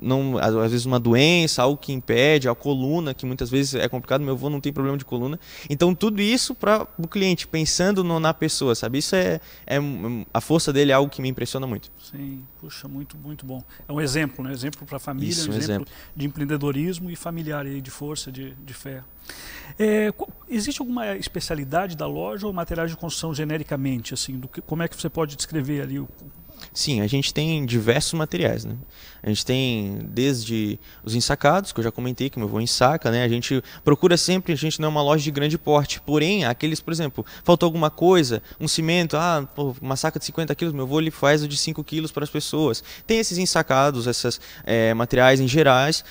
não, às vezes uma doença, algo que impede, a coluna, que muitas vezes é complicado, meu avô não tem problema de coluna. Então, tudo isso para o cliente, pensando no, na pessoa, sabe? Isso é, é, a força dele é algo que me impressiona muito. Sim, puxa, muito, muito bom. É um exemplo, né? Exemplo para a família, isso, um exemplo, exemplo, de empreendedorismo e familiar, e de força, de, de fé. É, existe alguma especialidade da loja ou materiais de construção genericamente, assim, do que, como é que você pode descrever ali o, Sim, a gente tem diversos materiais, né? A gente tem desde os ensacados, que eu já comentei, que meu avô ensaca, né? A gente procura sempre, a gente não é uma loja de grande porte, porém, aqueles, por exemplo, faltou alguma coisa, um cimento, ah, pô, uma saca de 50 quilos, meu avô ele faz o de 5 quilos para as pessoas. Tem esses ensacados, esses é, eh, materiais em gerais,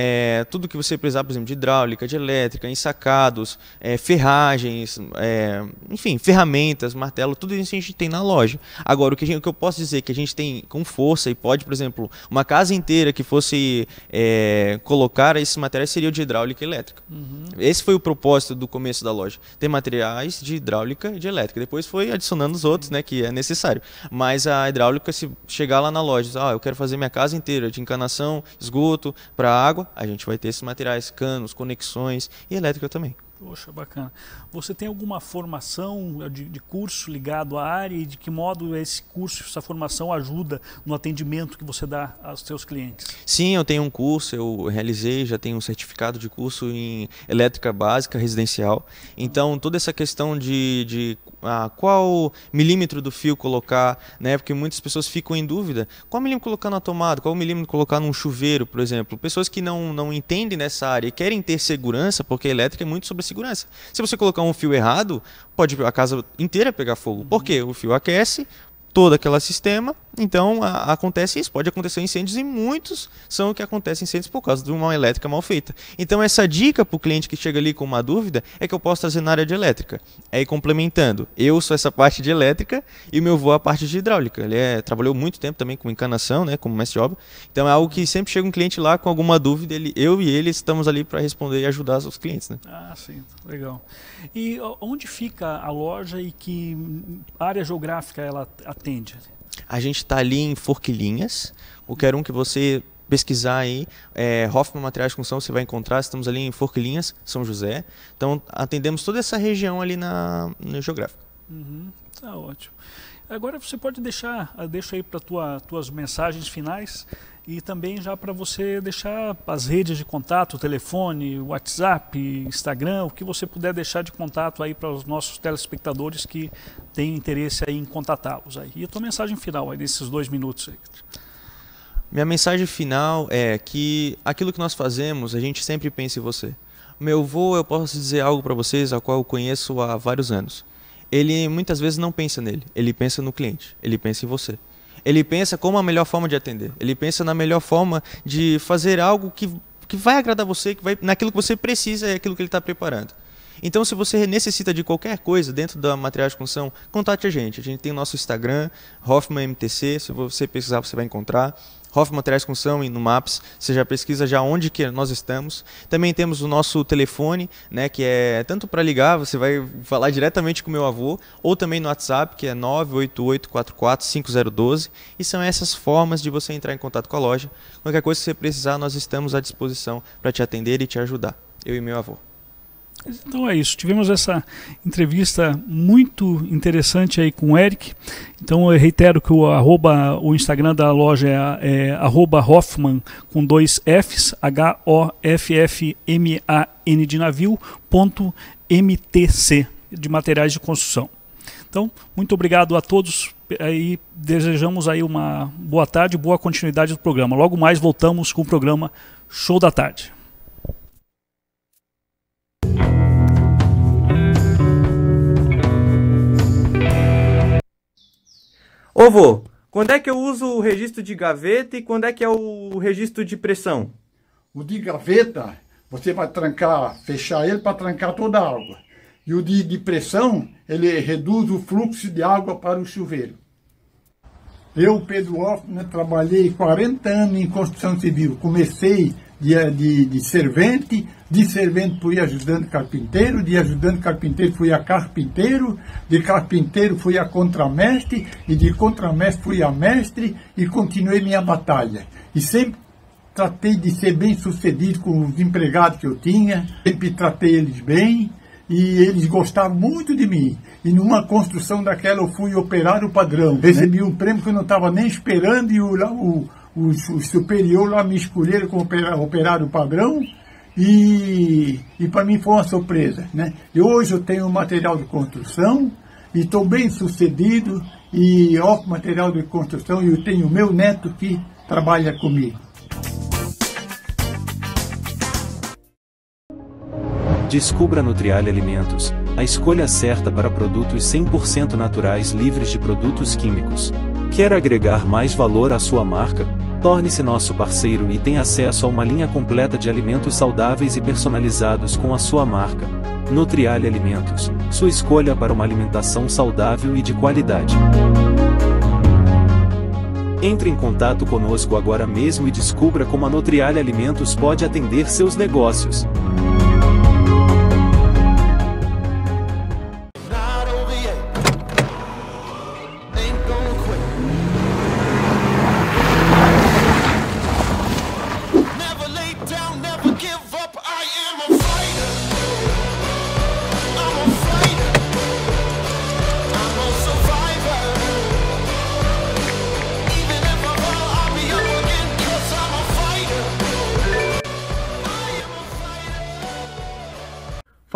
é, tudo que você precisar, por exemplo, de hidráulica, de elétrica, ensacados, é, ferragens, é, enfim, ferramentas, martelo, tudo isso a gente tem na loja. Agora, o que, gente, o que, eu posso dizer é que a gente tem com força e pode, por exemplo, uma casa inteira que fosse é, colocar esses materiais seria o de hidráulica e elétrica. Uhum. Esse foi o propósito do começo da loja, ter materiais de hidráulica e de elétrica. Depois foi adicionando os outros, né, que é necessário. Mas a hidráulica, se chegar lá na loja, ah, eu quero fazer minha casa inteira de encanação, esgoto, para água, a gente vai ter esses materiais, canos, conexões e elétrica também. Poxa, bacana. Você tem alguma formação de, de curso ligado à área e de que modo esse curso, essa formação ajuda no atendimento que você dá aos seus clientes? Sim, eu tenho um curso, eu realizei, já tenho um certificado de curso em elétrica básica residencial. Então, toda essa questão de, de ah, qual milímetro do fio colocar, né? Porque muitas pessoas ficam em dúvida. Qual milímetro colocar na tomada? Qual milímetro colocar num chuveiro, por exemplo? Pessoas que não, não entendem nessa área e querem ter segurança, porque elétrica é muito sobre segurança. Se você colocar colocar um fio errado, pode a casa inteira pegar fogo. Uhum. Porque o fio aquece todo aquele sistema então a, acontece isso, pode acontecer incêndios e muitos são o que acontece incêndios por causa de uma elétrica mal feita. Então essa dica para o cliente que chega ali com uma dúvida é que eu posso trazer na área de elétrica. aí complementando. Eu sou essa parte de elétrica e meu avô é a parte de hidráulica. Ele é, trabalhou muito tempo também com encanação, né, como mestre de obra. Então é algo que sempre chega um cliente lá com alguma dúvida, ele, eu e ele estamos ali para responder e ajudar os clientes, né? Ah, sim, legal. E onde fica a loja e que área geográfica ela atende? A gente está ali em Forquilhinhas. Qualquer um que você pesquisar aí, é, Hoffman Materiais de Construção, você vai encontrar. Estamos ali em Forquilhinhas, São José. Então, atendemos toda essa região ali na, no Geográfico. Uhum, tá ótimo. Agora você pode deixar, ah, deixa aí para tua tuas mensagens finais e também já para você deixar as redes de contato, telefone, WhatsApp, Instagram, o que você puder deixar de contato aí para os nossos telespectadores que têm interesse em contatá-los aí. E a tua mensagem final aí nesses dois minutos aí. Minha mensagem final é que aquilo que nós fazemos, a gente sempre pensa em você. Meu avô, eu posso dizer algo para vocês, a qual eu conheço há vários anos ele muitas vezes não pensa nele, ele pensa no cliente, ele pensa em você. Ele pensa como a melhor forma de atender, ele pensa na melhor forma de fazer algo que, que vai agradar você, que vai naquilo que você precisa e aquilo que ele está preparando. Então, se você necessita de qualquer coisa dentro da material de construção, contate a gente. A gente tem o nosso Instagram, HoffmanMTC. Se você pesquisar, você vai encontrar. Hoff Materiais Construção no Maps, você já pesquisa já onde que nós estamos. Também temos o nosso telefone, né, que é tanto para ligar, você vai falar diretamente com o meu avô, ou também no WhatsApp, que é 988445012. E são essas formas de você entrar em contato com a loja. Qualquer coisa que você precisar, nós estamos à disposição para te atender e te ajudar. Eu e meu avô então é isso. Tivemos essa entrevista muito interessante aí com o Eric. Então eu reitero que o, arroba, o Instagram da loja é, é Hoffman com dois Fs, H-O-F-F-M-A-N de navio, ponto MTC, de materiais de construção. Então, muito obrigado a todos eh, e desejamos aí uma boa tarde, boa continuidade do programa. Logo mais voltamos com o programa Show da Tarde. Ô, vô, quando é que eu uso o registro de gaveta e quando é que é o registro de pressão? O de gaveta, você vai trancar, fechar ele para trancar toda a água. E o de, de pressão, ele reduz o fluxo de água para o chuveiro. Eu, Pedro Hoffman, trabalhei 40 anos em construção civil. Comecei de, eh, de, de servente, de servente fui ajudando carpinteiro, de ajudando carpinteiro fui a carpinteiro, de carpinteiro fui a contramestre, e de contramestre fui a mestre, e continuei minha batalha. E sempre tratei de ser bem sucedido com os empregados que eu tinha, sempre tratei eles bem, e eles gostavam muito de mim. E numa construção daquela eu fui operário padrão. Recebi um prêmio que eu não estava nem esperando e o, o, os, os superiores lá me escolheram como operário padrão e, e para mim foi uma surpresa. Né? E hoje eu tenho material de construção e estou bem sucedido e ó, material de construção e eu tenho meu neto que trabalha comigo. Descubra Nutrial Alimentos a escolha certa para produtos 100% naturais livres de produtos químicos. Quer agregar mais valor à sua marca? Torne-se nosso parceiro e tenha acesso a uma linha completa de alimentos saudáveis e personalizados com a sua marca. Nutriale Alimentos, sua escolha para uma alimentação saudável e de qualidade. Entre em contato conosco agora mesmo e descubra como a Nutriale Alimentos pode atender seus negócios.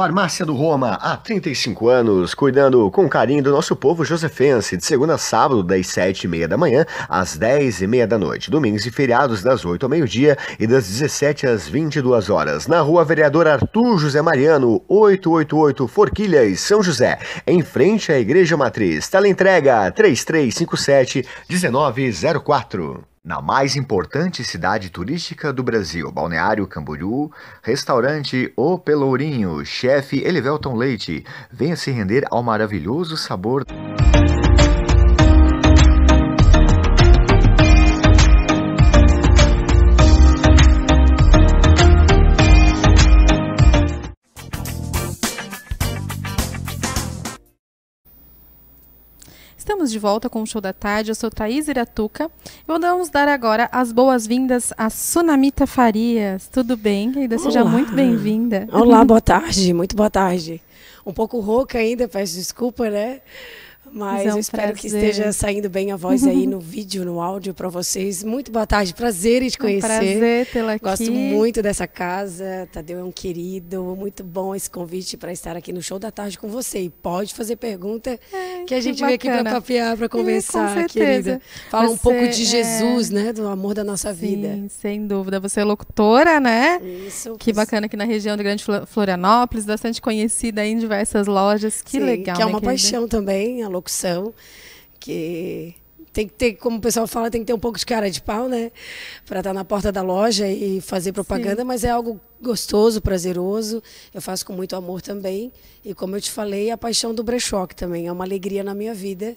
Farmácia do Roma, há 35 anos, cuidando com carinho do nosso povo josefense, de segunda a sábado, das 7h30 da manhã às 10h30 da noite, domingos e feriados, das 8 ao meio-dia e das 17 às 22 horas, na rua Vereador Arthur José Mariano, 888 Forquilhas, São José, em frente à Igreja Matriz. Tela entrega 3357 1904. Na mais importante cidade turística do Brasil, Balneário Camboriú, restaurante O Pelourinho, chefe Elivelton Leite, venha se render ao maravilhoso sabor. Estamos de volta com o Show da Tarde. Eu sou Thaís Iratuca. E vamos dar agora as boas-vindas a Sunamita Farias. Tudo bem, querida? Seja muito bem-vinda. Olá, boa tarde. Muito boa tarde. Um pouco rouca ainda, peço desculpa, né? Mas é um eu espero prazer. que esteja saindo bem a voz aí no vídeo, no áudio para vocês. Muito boa tarde, prazer em te conhecer. É um prazer tê-la aqui. Gosto muito dessa casa, Tadeu é um querido. Muito bom esse convite para estar aqui no Show da Tarde com você. E pode fazer pergunta é, que a gente vem aqui para papiar, para conversar, com querida. Fala você um pouco de é, Jesus, né? Do amor da nossa Sim, vida. Sim, sem dúvida. Você é locutora, né? Isso. Que bacana aqui na região do Grande Florianópolis, bastante conhecida em diversas lojas. Que Sim, legal. Que é né, uma paixão também, a locutora locução, que tem que ter, como o pessoal fala, tem que ter um pouco de cara de pau, né? Para estar tá na porta da loja e fazer propaganda, Sim. mas é algo gostoso, prazeroso. Eu faço com muito amor também. E como eu te falei, a paixão do brechó que também é uma alegria na minha vida,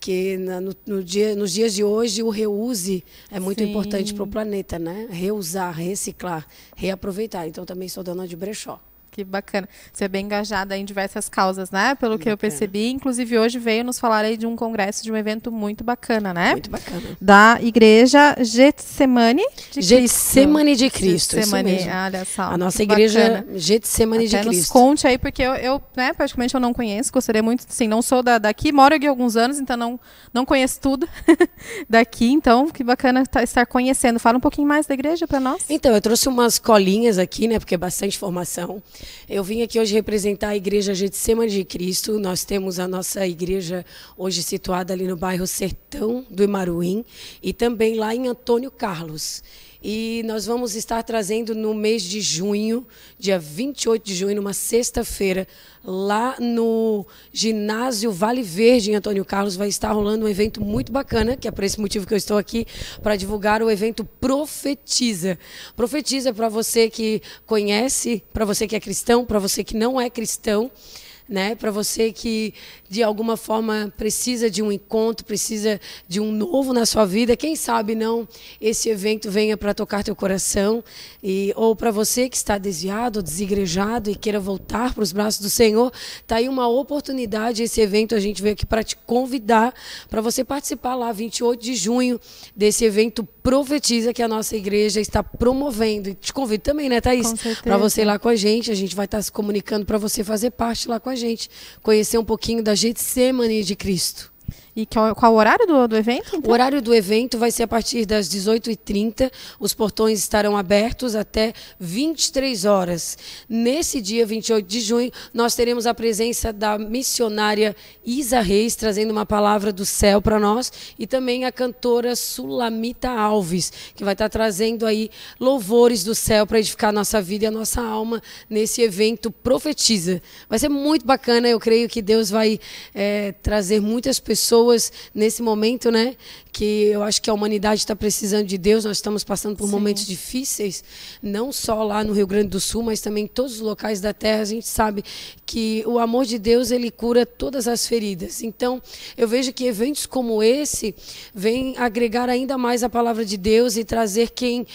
que no, no dia, nos dias de hoje o reuse é muito Sim. importante para o planeta, né? Reusar, reciclar, reaproveitar. Então também sou dona de brechó que bacana. Você é bem engajada em diversas causas, né? Pelo bacana. que eu percebi. Inclusive, hoje veio nos falar aí de um congresso, de um evento muito bacana, né? Muito bacana. Da Igreja Getsemane de Getsemane Cristo. de Cristo. Getsemane, olha só. A nossa igreja bacana. Getsemane Até de Cristo. nos conte aí, porque eu, eu né, praticamente eu não conheço, gostaria muito, sim, não sou da, daqui, moro aqui há alguns anos, então não, não conheço tudo daqui, então que bacana tá, estar conhecendo. Fala um pouquinho mais da igreja para nós. Então, eu trouxe umas colinhas aqui, né, porque é bastante formação. Eu vim aqui hoje representar a Igreja Getsemane de Cristo. Nós temos a nossa igreja hoje situada ali no bairro Sertão do Imaruim e também lá em Antônio Carlos. E nós vamos estar trazendo no mês de junho, dia 28 de junho, numa sexta-feira, lá no ginásio Vale Verde, em Antônio Carlos, vai estar rolando um evento muito bacana, que é por esse motivo que eu estou aqui, para divulgar o evento Profetiza. Profetiza para você que conhece, para você que é cristão, para você que não é cristão né? Para você que de alguma forma precisa de um encontro, precisa de um novo na sua vida, quem sabe não esse evento venha para tocar teu coração e ou para você que está desviado, desigrejado e queira voltar para os braços do Senhor, tá aí uma oportunidade esse evento a gente veio aqui para te convidar para você participar lá 28 de junho desse evento Profetiza que a nossa igreja está promovendo. E te convido também, né, Thaís, para você ir lá com a gente, a gente vai estar tá se comunicando para você fazer parte lá com a gente conhecer um pouquinho da gente ser mania de Cristo. E qual, qual o horário do, do evento? Então? O horário do evento vai ser a partir das 18h30. Os portões estarão abertos até 23 horas. Nesse dia 28 de junho, nós teremos a presença da missionária Isa Reis, trazendo uma palavra do céu para nós, e também a cantora Sulamita Alves, que vai estar tá trazendo aí louvores do céu para edificar a nossa vida e a nossa alma nesse evento Profetiza. Vai ser muito bacana, eu creio que Deus vai é, trazer muitas pessoas pessoas nesse momento, né? Que eu acho que a humanidade está precisando de Deus. Nós estamos passando por Sim. momentos difíceis, não só lá no Rio Grande do Sul, mas também em todos os locais da Terra. A gente sabe que o amor de Deus ele cura todas as feridas. Então, eu vejo que eventos como esse vêm agregar ainda mais a palavra de Deus e trazer quem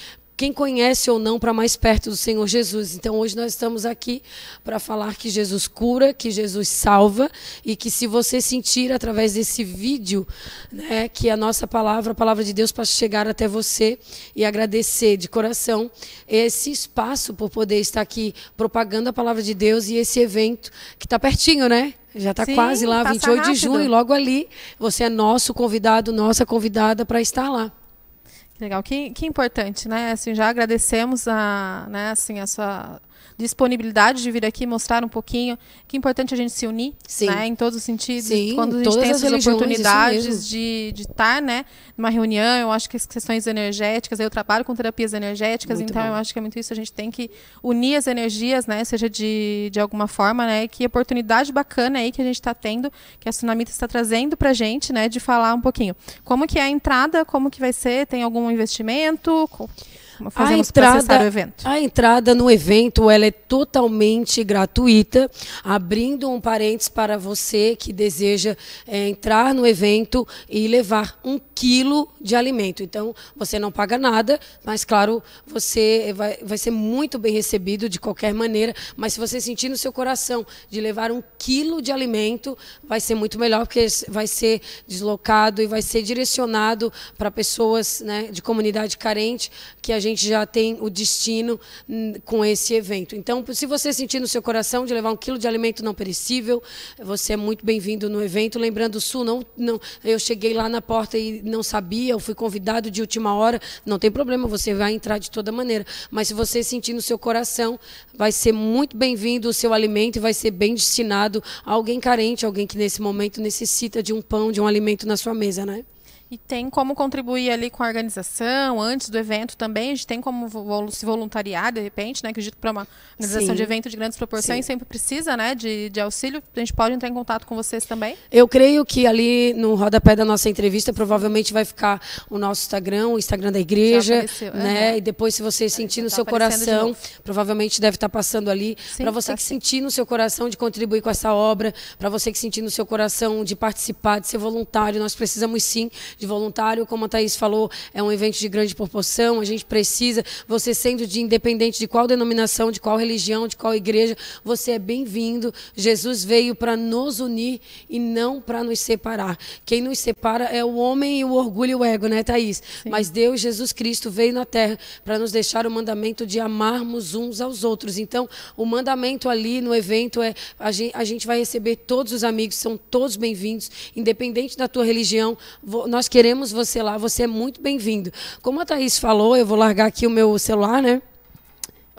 quem conhece ou não para mais perto do Senhor Jesus. Então hoje nós estamos aqui para falar que Jesus cura, que Jesus salva e que se você sentir através desse vídeo, né, que a nossa palavra, a palavra de Deus para chegar até você e agradecer de coração esse espaço por poder estar aqui propagando a palavra de Deus e esse evento que está pertinho, né? Já está quase lá, 28 rápido. de junho, logo ali. Você é nosso convidado, nossa convidada para estar lá. Legal, que, que importante, né? Assim, já agradecemos a, né, assim, a sua disponibilidade de vir aqui mostrar um pouquinho que é importante a gente se unir, Sim. né? Em todos os sentidos. Sim, Quando a gente tem essas oportunidades de estar, tá, né? Numa reunião, eu acho que as questões energéticas, eu trabalho com terapias energéticas, muito então bom. eu acho que é muito isso. A gente tem que unir as energias, né? Seja de, de alguma forma, né? Que oportunidade bacana aí que a gente está tendo, que a tsunami está trazendo para a gente, né? De falar um pouquinho. Como que é a entrada, como que vai ser, tem algum investimento? fazemos a entrada, o evento. A entrada no evento ela é totalmente gratuita, abrindo um parênteses para você que deseja é, entrar no evento e levar um quilo de alimento. Então, você não paga nada, mas claro, você é, vai, vai ser muito bem recebido de qualquer maneira. Mas se você sentir no seu coração de levar um quilo de alimento, vai ser muito melhor, porque vai ser deslocado e vai ser direcionado para pessoas né, de comunidade carente que a gente gente já tem o destino hum, com esse evento. Então, se você sentir no seu coração de levar um quilo de alimento não perecível, você é muito bem-vindo no evento. Lembrando, Sul, não, não, eu cheguei lá na porta e não sabia, eu fui convidado de última hora, não tem problema, você vai entrar de toda maneira. Mas se você sentir no seu coração, vai ser muito bem-vindo o seu alimento e vai ser bem destinado a alguém carente, alguém que nesse momento necessita de um pão, de um alimento na sua mesa, né? E tem como contribuir ali com a organização, antes do evento também, a gente tem como se voluntariar, de repente, né? Acredito que para uma organização Sim. de evento de grandes proporções Sim. sempre precisa, né, de, de auxílio. A gente pode entrar em contato com vocês também? Eu creio que ali no rodapé da nossa entrevista provavelmente vai ficar o nosso Instagram, o Instagram da igreja, né? Uhum. E depois, se você tá, sentir no tá seu coração, provavelmente deve estar tá passando ali. Para você tá que sim. sentir no seu coração de contribuir com essa obra, para você que sentir no seu coração de participar, de ser voluntário, nós precisamos sim de voluntário, como a Thaís falou, é um evento de grande proporção, a gente precisa, você sendo de independente de qual denominação, de qual religião, de qual igreja, você é bem-vindo. Jesus veio para nos unir e não para nos separar. Quem nos separa é o homem, e o orgulho e o ego, né, Thaís? Sim. Mas Deus, Jesus Cristo, veio na terra para nos deixar o mandamento de amarmos uns aos outros. Então, o mandamento ali no evento é a gente, a gente vai receber todos os amigos, são todos bem-vindos, independente da tua religião. Nós queremos você lá, você é muito bem-vindo. Como a Thaís falou, eu vou largar aqui o meu celular, né?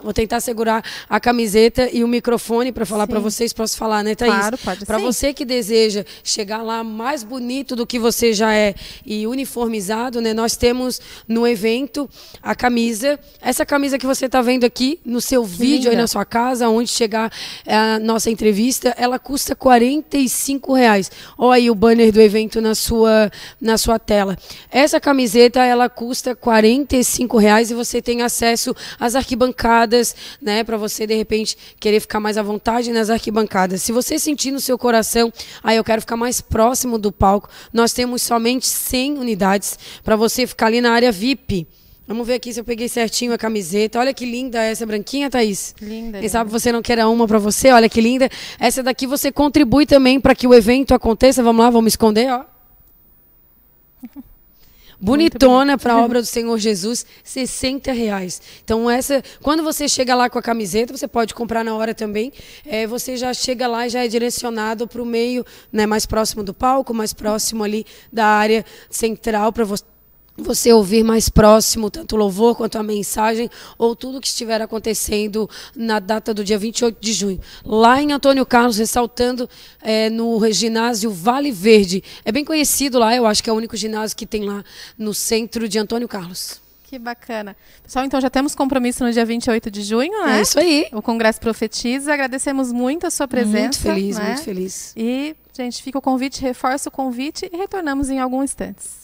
Vou tentar segurar a camiseta e o microfone para falar para vocês. Posso falar, né, Thaís? Claro, pode Para você que deseja chegar lá mais bonito do que você já é e uniformizado, né? Nós temos no evento a camisa. Essa camisa que você está vendo aqui no seu que vídeo, linda. aí na sua casa, onde chegar eh, a nossa entrevista, ela custa 45 reais. Olha aí o banner do evento na sua, na sua tela. Essa camiseta, ela custa 45 reais e você tem acesso às arquibancadas né? Para você, de repente, querer ficar mais à vontade nas arquibancadas. Se você sentir no seu coração, aí ah, eu quero ficar mais próximo do palco, nós temos somente 100 unidades para você ficar ali na área VIP. Vamos ver aqui se eu peguei certinho a camiseta. Olha que linda essa branquinha, Thaís. Linda. Quem sabe você não quer uma para você? Olha que linda. Essa daqui você contribui também para que o evento aconteça. Vamos lá, vamos esconder, ó bonitona para a obra do Senhor Jesus, 60 reais. Então, essa, quando você chega lá com a camiseta, você pode comprar na hora também. É, você já chega lá e já é direcionado para o meio, né, mais próximo do palco, mais próximo ali da área central, para você você ouvir mais próximo tanto o louvor quanto a mensagem ou tudo que estiver acontecendo na data do dia 28 de junho. Lá em Antônio Carlos, ressaltando é, no ginásio Vale Verde. É bem conhecido lá, eu acho que é o único ginásio que tem lá no centro de Antônio Carlos. Que bacana. Pessoal, então já temos compromisso no dia 28 de junho, né? É isso aí. O Congresso Profetiza. Agradecemos muito a sua presença. Muito feliz, né? muito feliz. E, gente, fica o convite, reforça o convite e retornamos em alguns instantes.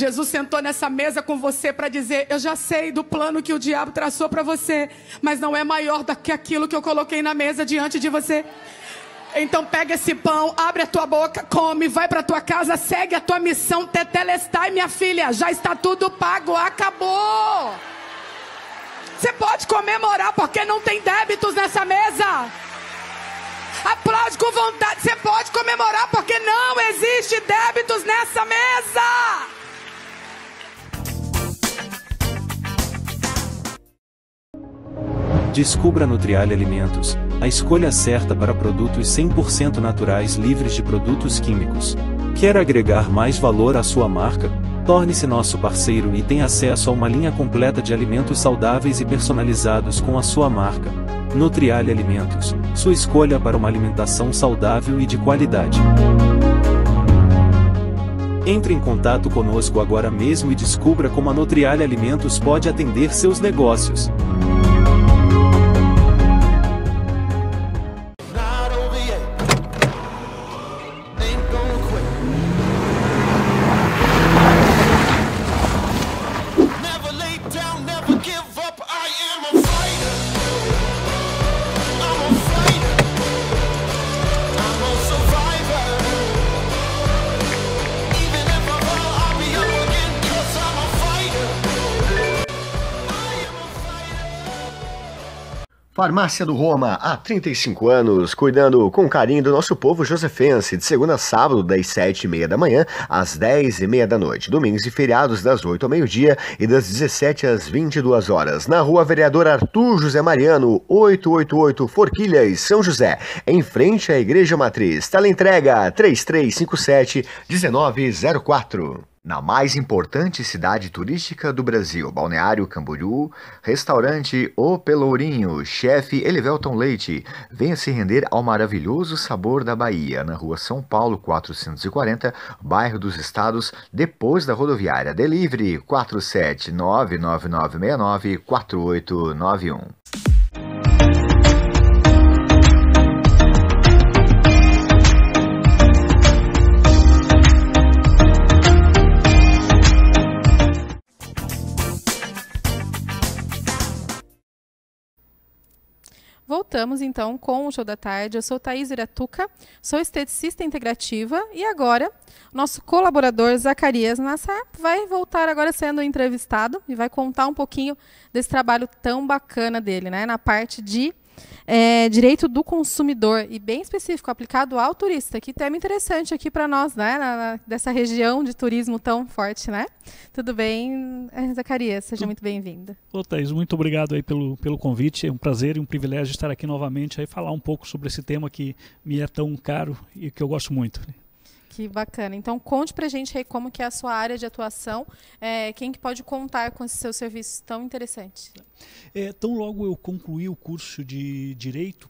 Jesus sentou nessa mesa com você para dizer: Eu já sei do plano que o diabo traçou para você, mas não é maior do que aquilo que eu coloquei na mesa diante de você. Então pega esse pão, abre a tua boca, come, vai para tua casa, segue a tua missão, tetelestai, minha filha, já está tudo pago, acabou. Você pode comemorar porque não tem débitos nessa mesa. Aplaude com vontade, você pode comemorar porque não existe débitos nessa mesa. Descubra Nutrial Alimentos, a escolha certa para produtos 100% naturais livres de produtos químicos. Quer agregar mais valor à sua marca? Torne-se nosso parceiro e tenha acesso a uma linha completa de alimentos saudáveis e personalizados com a sua marca. Nutriale Alimentos, sua escolha para uma alimentação saudável e de qualidade. Entre em contato conosco agora mesmo e descubra como a Nutriale Alimentos pode atender seus negócios. Farmácia do Roma, há 35 anos, cuidando com carinho do nosso povo josefense, de segunda a sábado, das 7h30 da manhã às 10h30 da noite, domingos e feriados, das 8 ao meio-dia e das 17 às 22 horas, na rua Vereador Arthur José Mariano, 888 Forquilhas, São José, em frente à Igreja Matriz. Tela entrega 3357 1904. Na mais importante cidade turística do Brasil, Balneário Camboriú, restaurante O Pelourinho, chefe Elivelton Leite, venha se render ao maravilhoso sabor da Bahia, na rua São Paulo 440, bairro dos Estados, depois da rodoviária Delivery 47999694891. Voltamos então com o show da tarde. Eu sou Thaís Iratuca, sou esteticista integrativa e agora nosso colaborador Zacarias Nassar vai voltar agora sendo entrevistado e vai contar um pouquinho desse trabalho tão bacana dele, né, na parte de é, direito do consumidor e bem específico, aplicado ao turista. Que tema interessante aqui para nós, né? Na, na, dessa região de turismo tão forte, né? Tudo bem, eh, Zacarias? Seja tu... muito bem-vinda. Ô, Thaís, muito obrigado aí pelo, pelo convite. É um prazer e um privilégio estar aqui novamente aí falar um pouco sobre esse tema que me é tão caro e que eu gosto muito. Que bacana. Então, conte para a gente aí como que é a sua área de atuação, é, quem que pode contar com esses seus serviços tão interessantes. É, tão logo eu concluí o curso de Direito,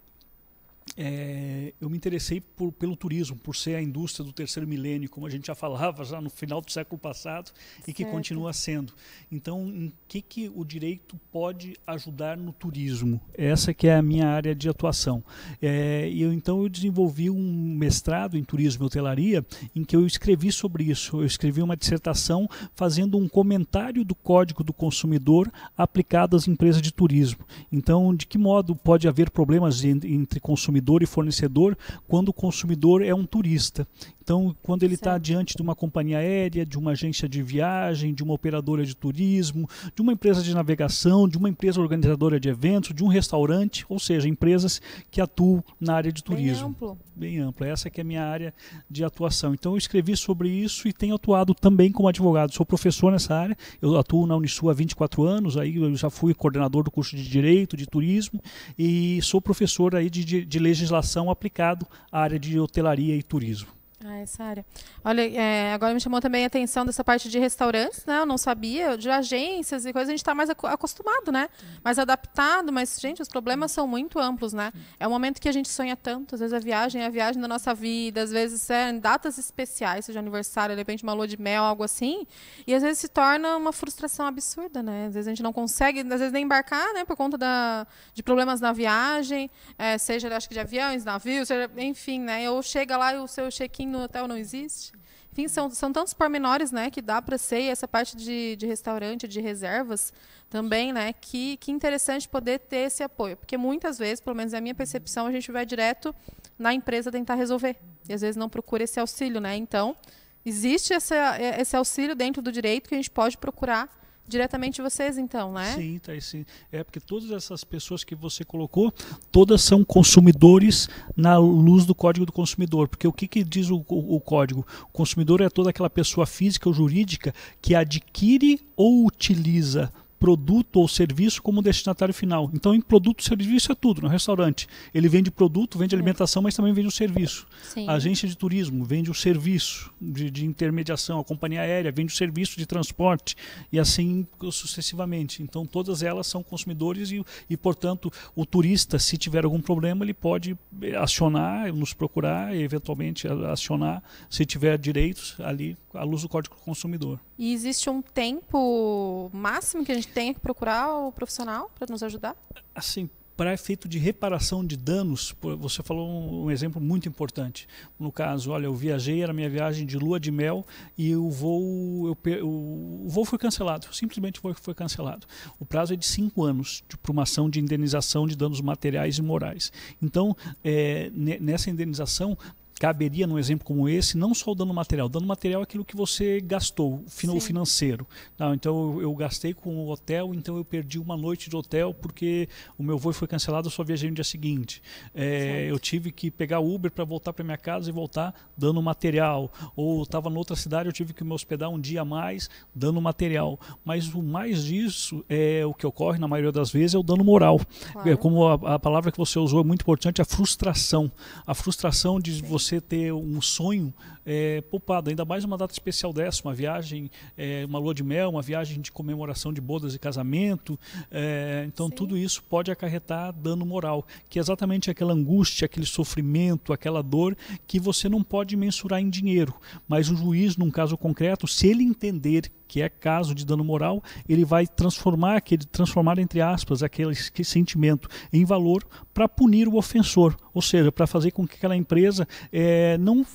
é, eu me interessei por, pelo turismo, por ser a indústria do terceiro milênio, como a gente já falava já no final do século passado certo. e que continua sendo. Então, em que, que o direito pode ajudar no turismo? Essa que é a minha área de atuação. É, eu, então, eu desenvolvi um mestrado em turismo e hotelaria em que eu escrevi sobre isso. Eu escrevi uma dissertação fazendo um comentário do Código do Consumidor aplicado às empresas de turismo. Então, de que modo pode haver problemas entre consumidores consumidor e fornecedor quando o consumidor é um turista. Então, quando ele está diante de uma companhia aérea, de uma agência de viagem, de uma operadora de turismo, de uma empresa de navegação, de uma empresa organizadora de eventos, de um restaurante, ou seja, empresas que atuam na área de turismo. Bem amplo. Bem amplo. Essa que é a minha área de atuação. Então, eu escrevi sobre isso e tenho atuado também como advogado. Sou professor nessa área. Eu atuo na Unisul há 24 anos. Aí eu já fui coordenador do curso de Direito, de Turismo e sou professor aí de, de, de legislação aplicado à área de hotelaria e turismo. Ah, essa é, área. Olha, é, agora me chamou também a atenção dessa parte de restaurantes, né? Eu não sabia, de agências e coisas, a gente está mais acostumado, né? Mais adaptado, mas, gente, os problemas são muito amplos, né? É um momento que a gente sonha tanto, às vezes a viagem é a viagem da nossa vida, às vezes é em datas especiais, seja aniversário, de repente uma lua de mel, algo assim, e às vezes se torna uma frustração absurda, né? Às vezes a gente não consegue, às vezes nem embarcar, né? Por conta da, de problemas na viagem, é, seja, acho que de aviões, navios, seja, enfim, né? Ou chega lá e o seu check-in no hotel não existe. Enfim, são, são tantos pormenores né, que dá para ser, e essa parte de, de restaurante, de reservas também, né, que, que interessante poder ter esse apoio. Porque muitas vezes, pelo menos é a minha percepção, a gente vai direto na empresa tentar resolver. E às vezes não procura esse auxílio. Né? Então, existe essa, é, esse auxílio dentro do direito que a gente pode procurar diretamente vocês então, né? Sim, tá sim. É porque todas essas pessoas que você colocou, todas são consumidores na luz do Código do Consumidor, porque o que, que diz o, o, o código? O consumidor é toda aquela pessoa física ou jurídica que adquire ou utiliza produto ou serviço como destinatário final. Então, em produto e serviço é tudo. No restaurante, ele vende produto, vende alimentação, mas também vende o serviço. Sim. A agência de turismo vende o serviço de, de, intermediação, a companhia aérea vende o serviço de transporte e assim sucessivamente. Então, todas elas são consumidores e, e portanto, o turista, se tiver algum problema, ele pode acionar, nos procurar e, eventualmente, acionar, se tiver direitos, ali, à luz do Código Consumidor. E existe um tempo máximo que a gente tenha que procurar o profissional para nos ajudar? Assim, para efeito de reparação de danos, você falou um, exemplo muito importante. No caso, olha, eu viajei, era minha viagem de lua de mel e o voo, eu, o, o voo foi cancelado, simplesmente o voo foi cancelado. O prazo é de cinco anos para uma ação de indenização de danos materiais e morais. Então, é, nessa indenização, caberia num exemplo como esse não só o dano material. O dano material é aquilo que você gastou, o financeiro. Não, tá, então eu, gastei com o hotel, então eu perdi uma noite de hotel porque o meu voo foi cancelado, eu só viajei no dia seguinte. É, eu tive que pegar Uber para voltar para minha casa e voltar dando material. Ou estava noutra cidade, eu tive que me hospedar um dia a mais dando material. Mas o mais disso é o que ocorre na maioria das vezes é o dano moral. É claro. É, como a, a, palavra que você usou é muito importante, a frustração. A frustração de Sim. você você ter um sonho é, poupado. Ainda mais uma data especial dessa, uma viagem, é, uma lua de mel, uma viagem de comemoração de bodas e casamento. É, então, Sim. tudo isso pode acarretar dano moral, que é exatamente aquela angústia, aquele sofrimento, aquela dor que você não pode mensurar em dinheiro. Mas o juiz, num caso concreto, se ele entender que é caso de dano moral, ele vai transformar aquele transformar entre aspas aquele sentimento em valor para punir o ofensor, ou seja, para fazer com que aquela empresa é, não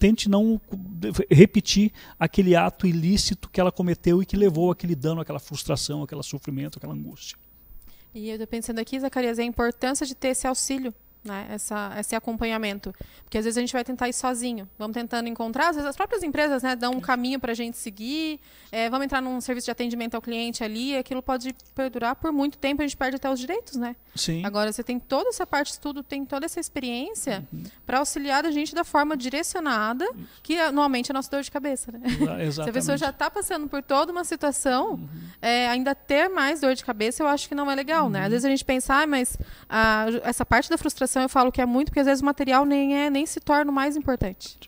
tente não repetir aquele ato ilícito que ela cometeu e que levou aquele dano, aquela frustração, aquele sofrimento, aquela angústia. E eu estou pensando aqui, Zacarias, a importância de ter esse auxílio né? Essa, esse acompanhamento. Porque às vezes a gente vai tentar ir sozinho. Vamos tentando encontrar, às vezes as próprias empresas né, dão um caminho para a gente seguir. É, vamos entrar num serviço de atendimento ao cliente ali, aquilo pode perdurar por muito tempo, a gente perde até os direitos, né? Sim. Agora você tem toda essa parte de estudo, tem toda essa experiência uhum. para auxiliar a gente da forma direcionada, Isso. que normalmente é nossa dor de cabeça, né? Exatamente. Se a pessoa já está passando por toda uma situação, uhum. é, ainda ter mais dor de cabeça, eu acho que não é legal, né? uhum. né? Às vezes a gente pensa, ah, mas a, essa parte da frustração organização eu falo que é muito, porque às vezes o material nem, é, nem se torna o mais importante.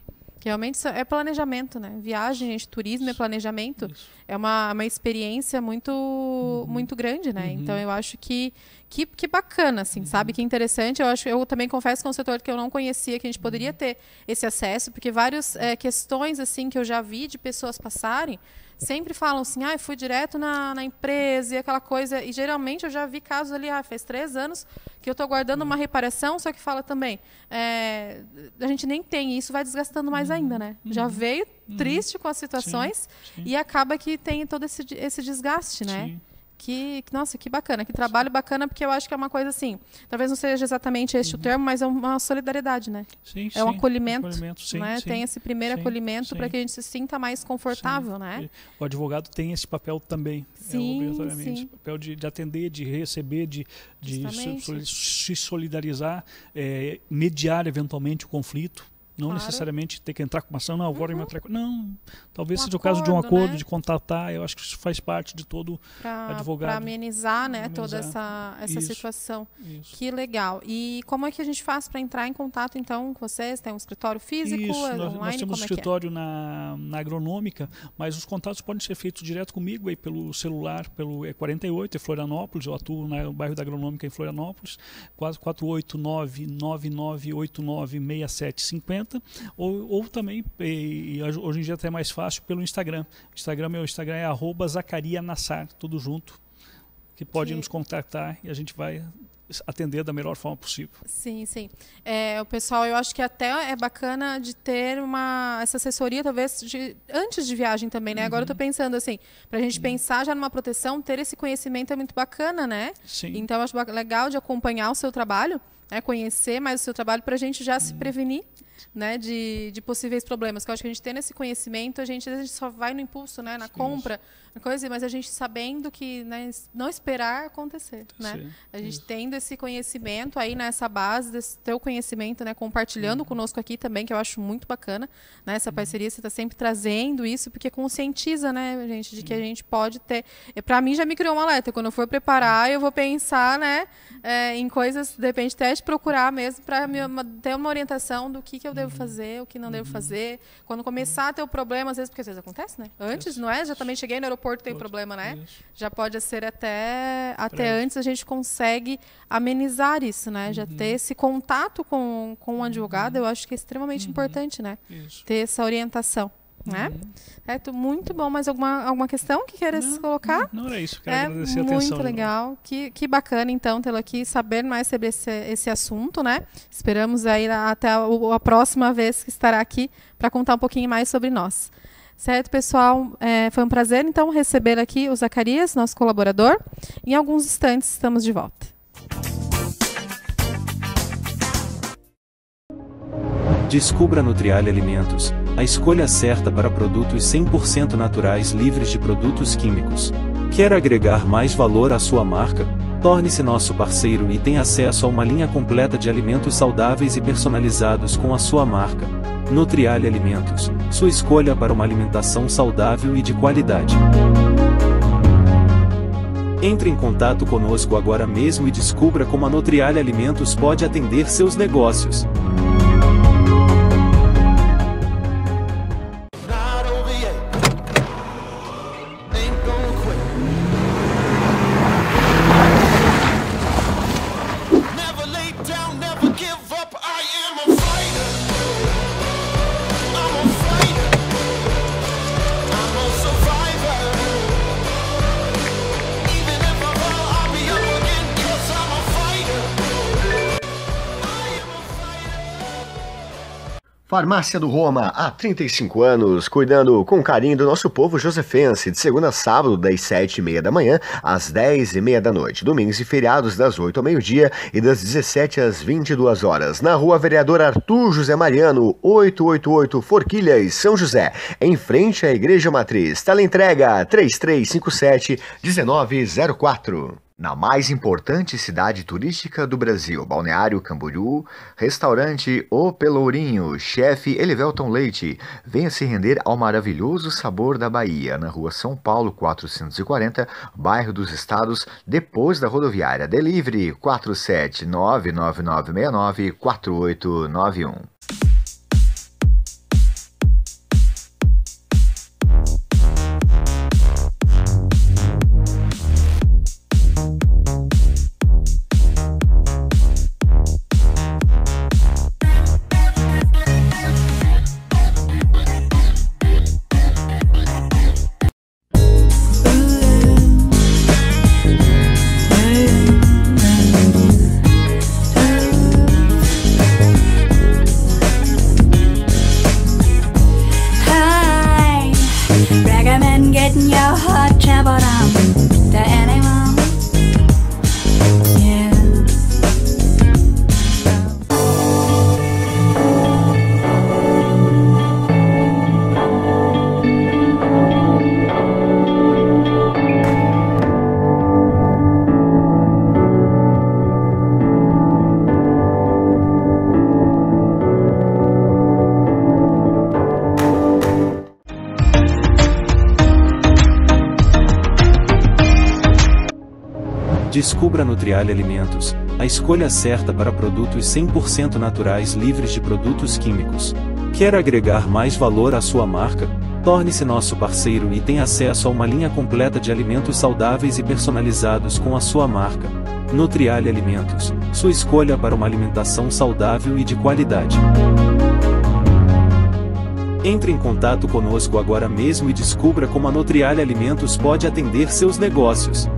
Que realmente é planejamento, né? Viagem, gente, turismo é planejamento. Isso. É uma, uma experiência muito uhum. muito grande, né? Uhum. Então eu acho que, que, que bacana, assim, uhum. sabe? Que interessante. Eu acho, eu também confesso que é um setor que eu não conhecia, que a gente poderia uhum. ter esse acesso, porque várias é, questões assim que eu já vi de pessoas passarem sempre falam assim, ah, fui direto na, na empresa e aquela coisa. E geralmente eu já vi casos ali, ah, faz três anos que eu estou guardando uma reparação, só que fala também, é, a gente nem tem isso, vai desgastando mais uhum. ainda, né? Uhum. Já veio uhum. triste uhum. com as situações sim, sim. e acaba que tem todo esse, esse desgaste, né? Sim. Que, nossa, que bacana, que trabalho bacana, porque eu acho que é uma coisa assim, talvez não seja exatamente este uhum. o termo, mas é uma solidariedade, né? Sim, é sim, um acolhimento, acolhimento sim, né? Sim, tem esse primeiro acolhimento para que a gente se sinta mais confortável, né? O advogado tem esse papel também, é sim, é, obrigatoriamente, sim. papel de, de, atender, de receber, de, de se, se solidarizar, é, mediar eventualmente o conflito, não claro. necessariamente ter que entrar com uma ação, não, agora uhum. eu me Não, talvez um seja o caso de um acordo, né? de contatar, eu acho que isso faz parte de todo pra, advogado. Para amenizar, né, amenizar. toda essa, essa isso, situação. Isso. Que legal. E como é que a gente faz para entrar em contato, então, com vocês? Tem um escritório físico, isso, é nós, online? Nós temos é um é? escritório é? na, na agronômica, mas os contatos podem ser feitos direto comigo, aí pelo celular, pelo E48, é Florianópolis, eu atuo no bairro da agronômica em Florianópolis, 489 9989 6750 ou, ou também, e, e hoje em dia é até é mais fácil, pelo Instagram. O Instagram, meu Instagram é arroba zacarianassar, tudo junto, que pode nos contactar e a gente vai atender da melhor forma possível. Sim, sim. É, o pessoal, eu acho que até é bacana de ter uma essa assessoria, talvez de, antes de viagem também, né? Uhum. Agora eu estou uhum. pensando assim, para a gente uhum. pensar já numa proteção, ter esse conhecimento é muito bacana, né? Sim. Então eu acho legal de acompanhar o seu trabalho, né? conhecer mais o seu trabalho para a gente já uhum. se prevenir né, de, de possíveis problemas. Que eu acho que a gente tendo esse conhecimento, a gente, a gente só vai no impulso, né, na Sim. compra, na coisa, mas a gente sabendo que né, não esperar acontecer. Tá né? A gente Isso. tendo esse conhecimento aí nessa base, desse teu conhecimento, né, compartilhando uhum. conosco aqui também, que eu acho muito bacana né, essa uhum. parceria, você está sempre trazendo isso, porque conscientiza, né, gente, de que a gente pode ter. Para mim já me criou uma alerta. Quando eu for preparar, eu vou pensar né, é, em coisas, de repente, até de procurar mesmo para ter uma orientação do que que eu devo uhum. fazer, o que não devo uhum. fazer. Quando começar a ter o problema, às vezes, porque às vezes acontece, né? Antes, não é? Já também cheguei no aeroporto, tem problema, né? Isso. Já pode ser até, até antes, a gente consegue amenizar isso, né? Já ter uhum. esse contato com, com um advogado, eu acho que é extremamente importante, né? Isso. Ter essa orientação. Né? Uhum. Certo? Muito bom. Mais alguma, alguma questão que queiras não, colocar? Não, não era isso. Quero é agradecer a muito atenção. Muito legal. Que, que bacana, então, tê-lo aqui, saber mais sobre esse, esse assunto. né? Esperamos aí até a, a próxima vez que estará aqui para contar um pouquinho mais sobre nós. Certo, pessoal? É, foi um prazer, então, receber aqui o Zacarias, nosso colaborador. Em alguns instantes, estamos de volta. Descubra Nutrial Alimentos a escolha certa para produtos 100% naturais livres de produtos químicos. Quer agregar mais valor à sua marca? Torne-se nosso parceiro e tenha acesso a uma linha completa de alimentos saudáveis e personalizados com a sua marca. Nutriale Alimentos, sua escolha para uma alimentação saudável e de qualidade. Entre em contato conosco agora mesmo e descubra como a Nutriale Alimentos pode atender seus negócios. Farmácia do Roma, há 35 anos, cuidando com carinho do nosso povo josefense, de segunda a sábado, das 7h30 da manhã às 10h30 da noite, domingos e feriados, das 8 ao meio-dia e das 17 às 22 horas, na rua Vereador Arthur José Mariano, 888 Forquilhas, São José, em frente à Igreja Matriz. Tela entrega 3357 1904. Na mais importante cidade turística do Brasil, Balneário Camboriú, restaurante O Pelourinho, chefe Elivelton Leite, venha se render ao maravilhoso sabor da Bahia, na rua São Paulo 440, bairro dos Estados, depois da rodoviária. Delivery 47999694891. Descubra Nutrial Alimentos, a escolha certa para produtos 100% naturais livres de produtos químicos. Quer agregar mais valor à sua marca? Torne-se nosso parceiro e tenha acesso a uma linha completa de alimentos saudáveis e personalizados com a sua marca. Nutriale Alimentos, sua escolha para uma alimentação saudável e de qualidade. Entre em contato conosco agora mesmo e descubra como a Nutriale Alimentos pode atender seus negócios.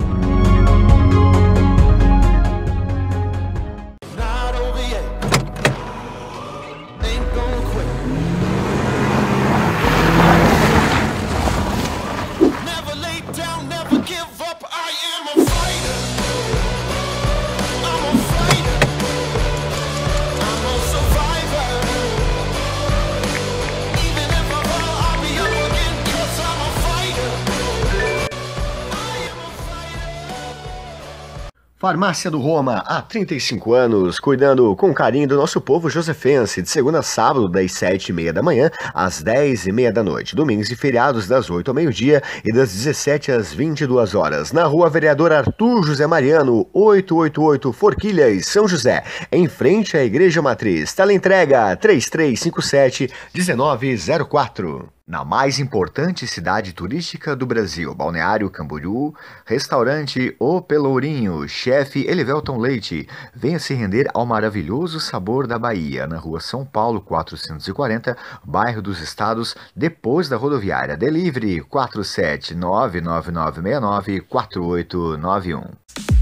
Farmácia do Roma, há 35 anos, cuidando com carinho do nosso povo josefense, de segunda a sábado, das 7h30 da manhã às 10h30 da noite, domingos e feriados, das 8 ao meio-dia e das 17 às 22 horas, na rua Vereador Arthur José Mariano, 888 Forquilhas, São José, em frente à Igreja Matriz. Tela entrega 3357 1904. Na mais importante cidade turística do Brasil, Balneário Camboriú, restaurante O Pelourinho, chefe Elivelton Leite, venha se render ao maravilhoso sabor da Bahia, na rua São Paulo 440, bairro dos Estados, depois da rodoviária. Delivery 47999694891.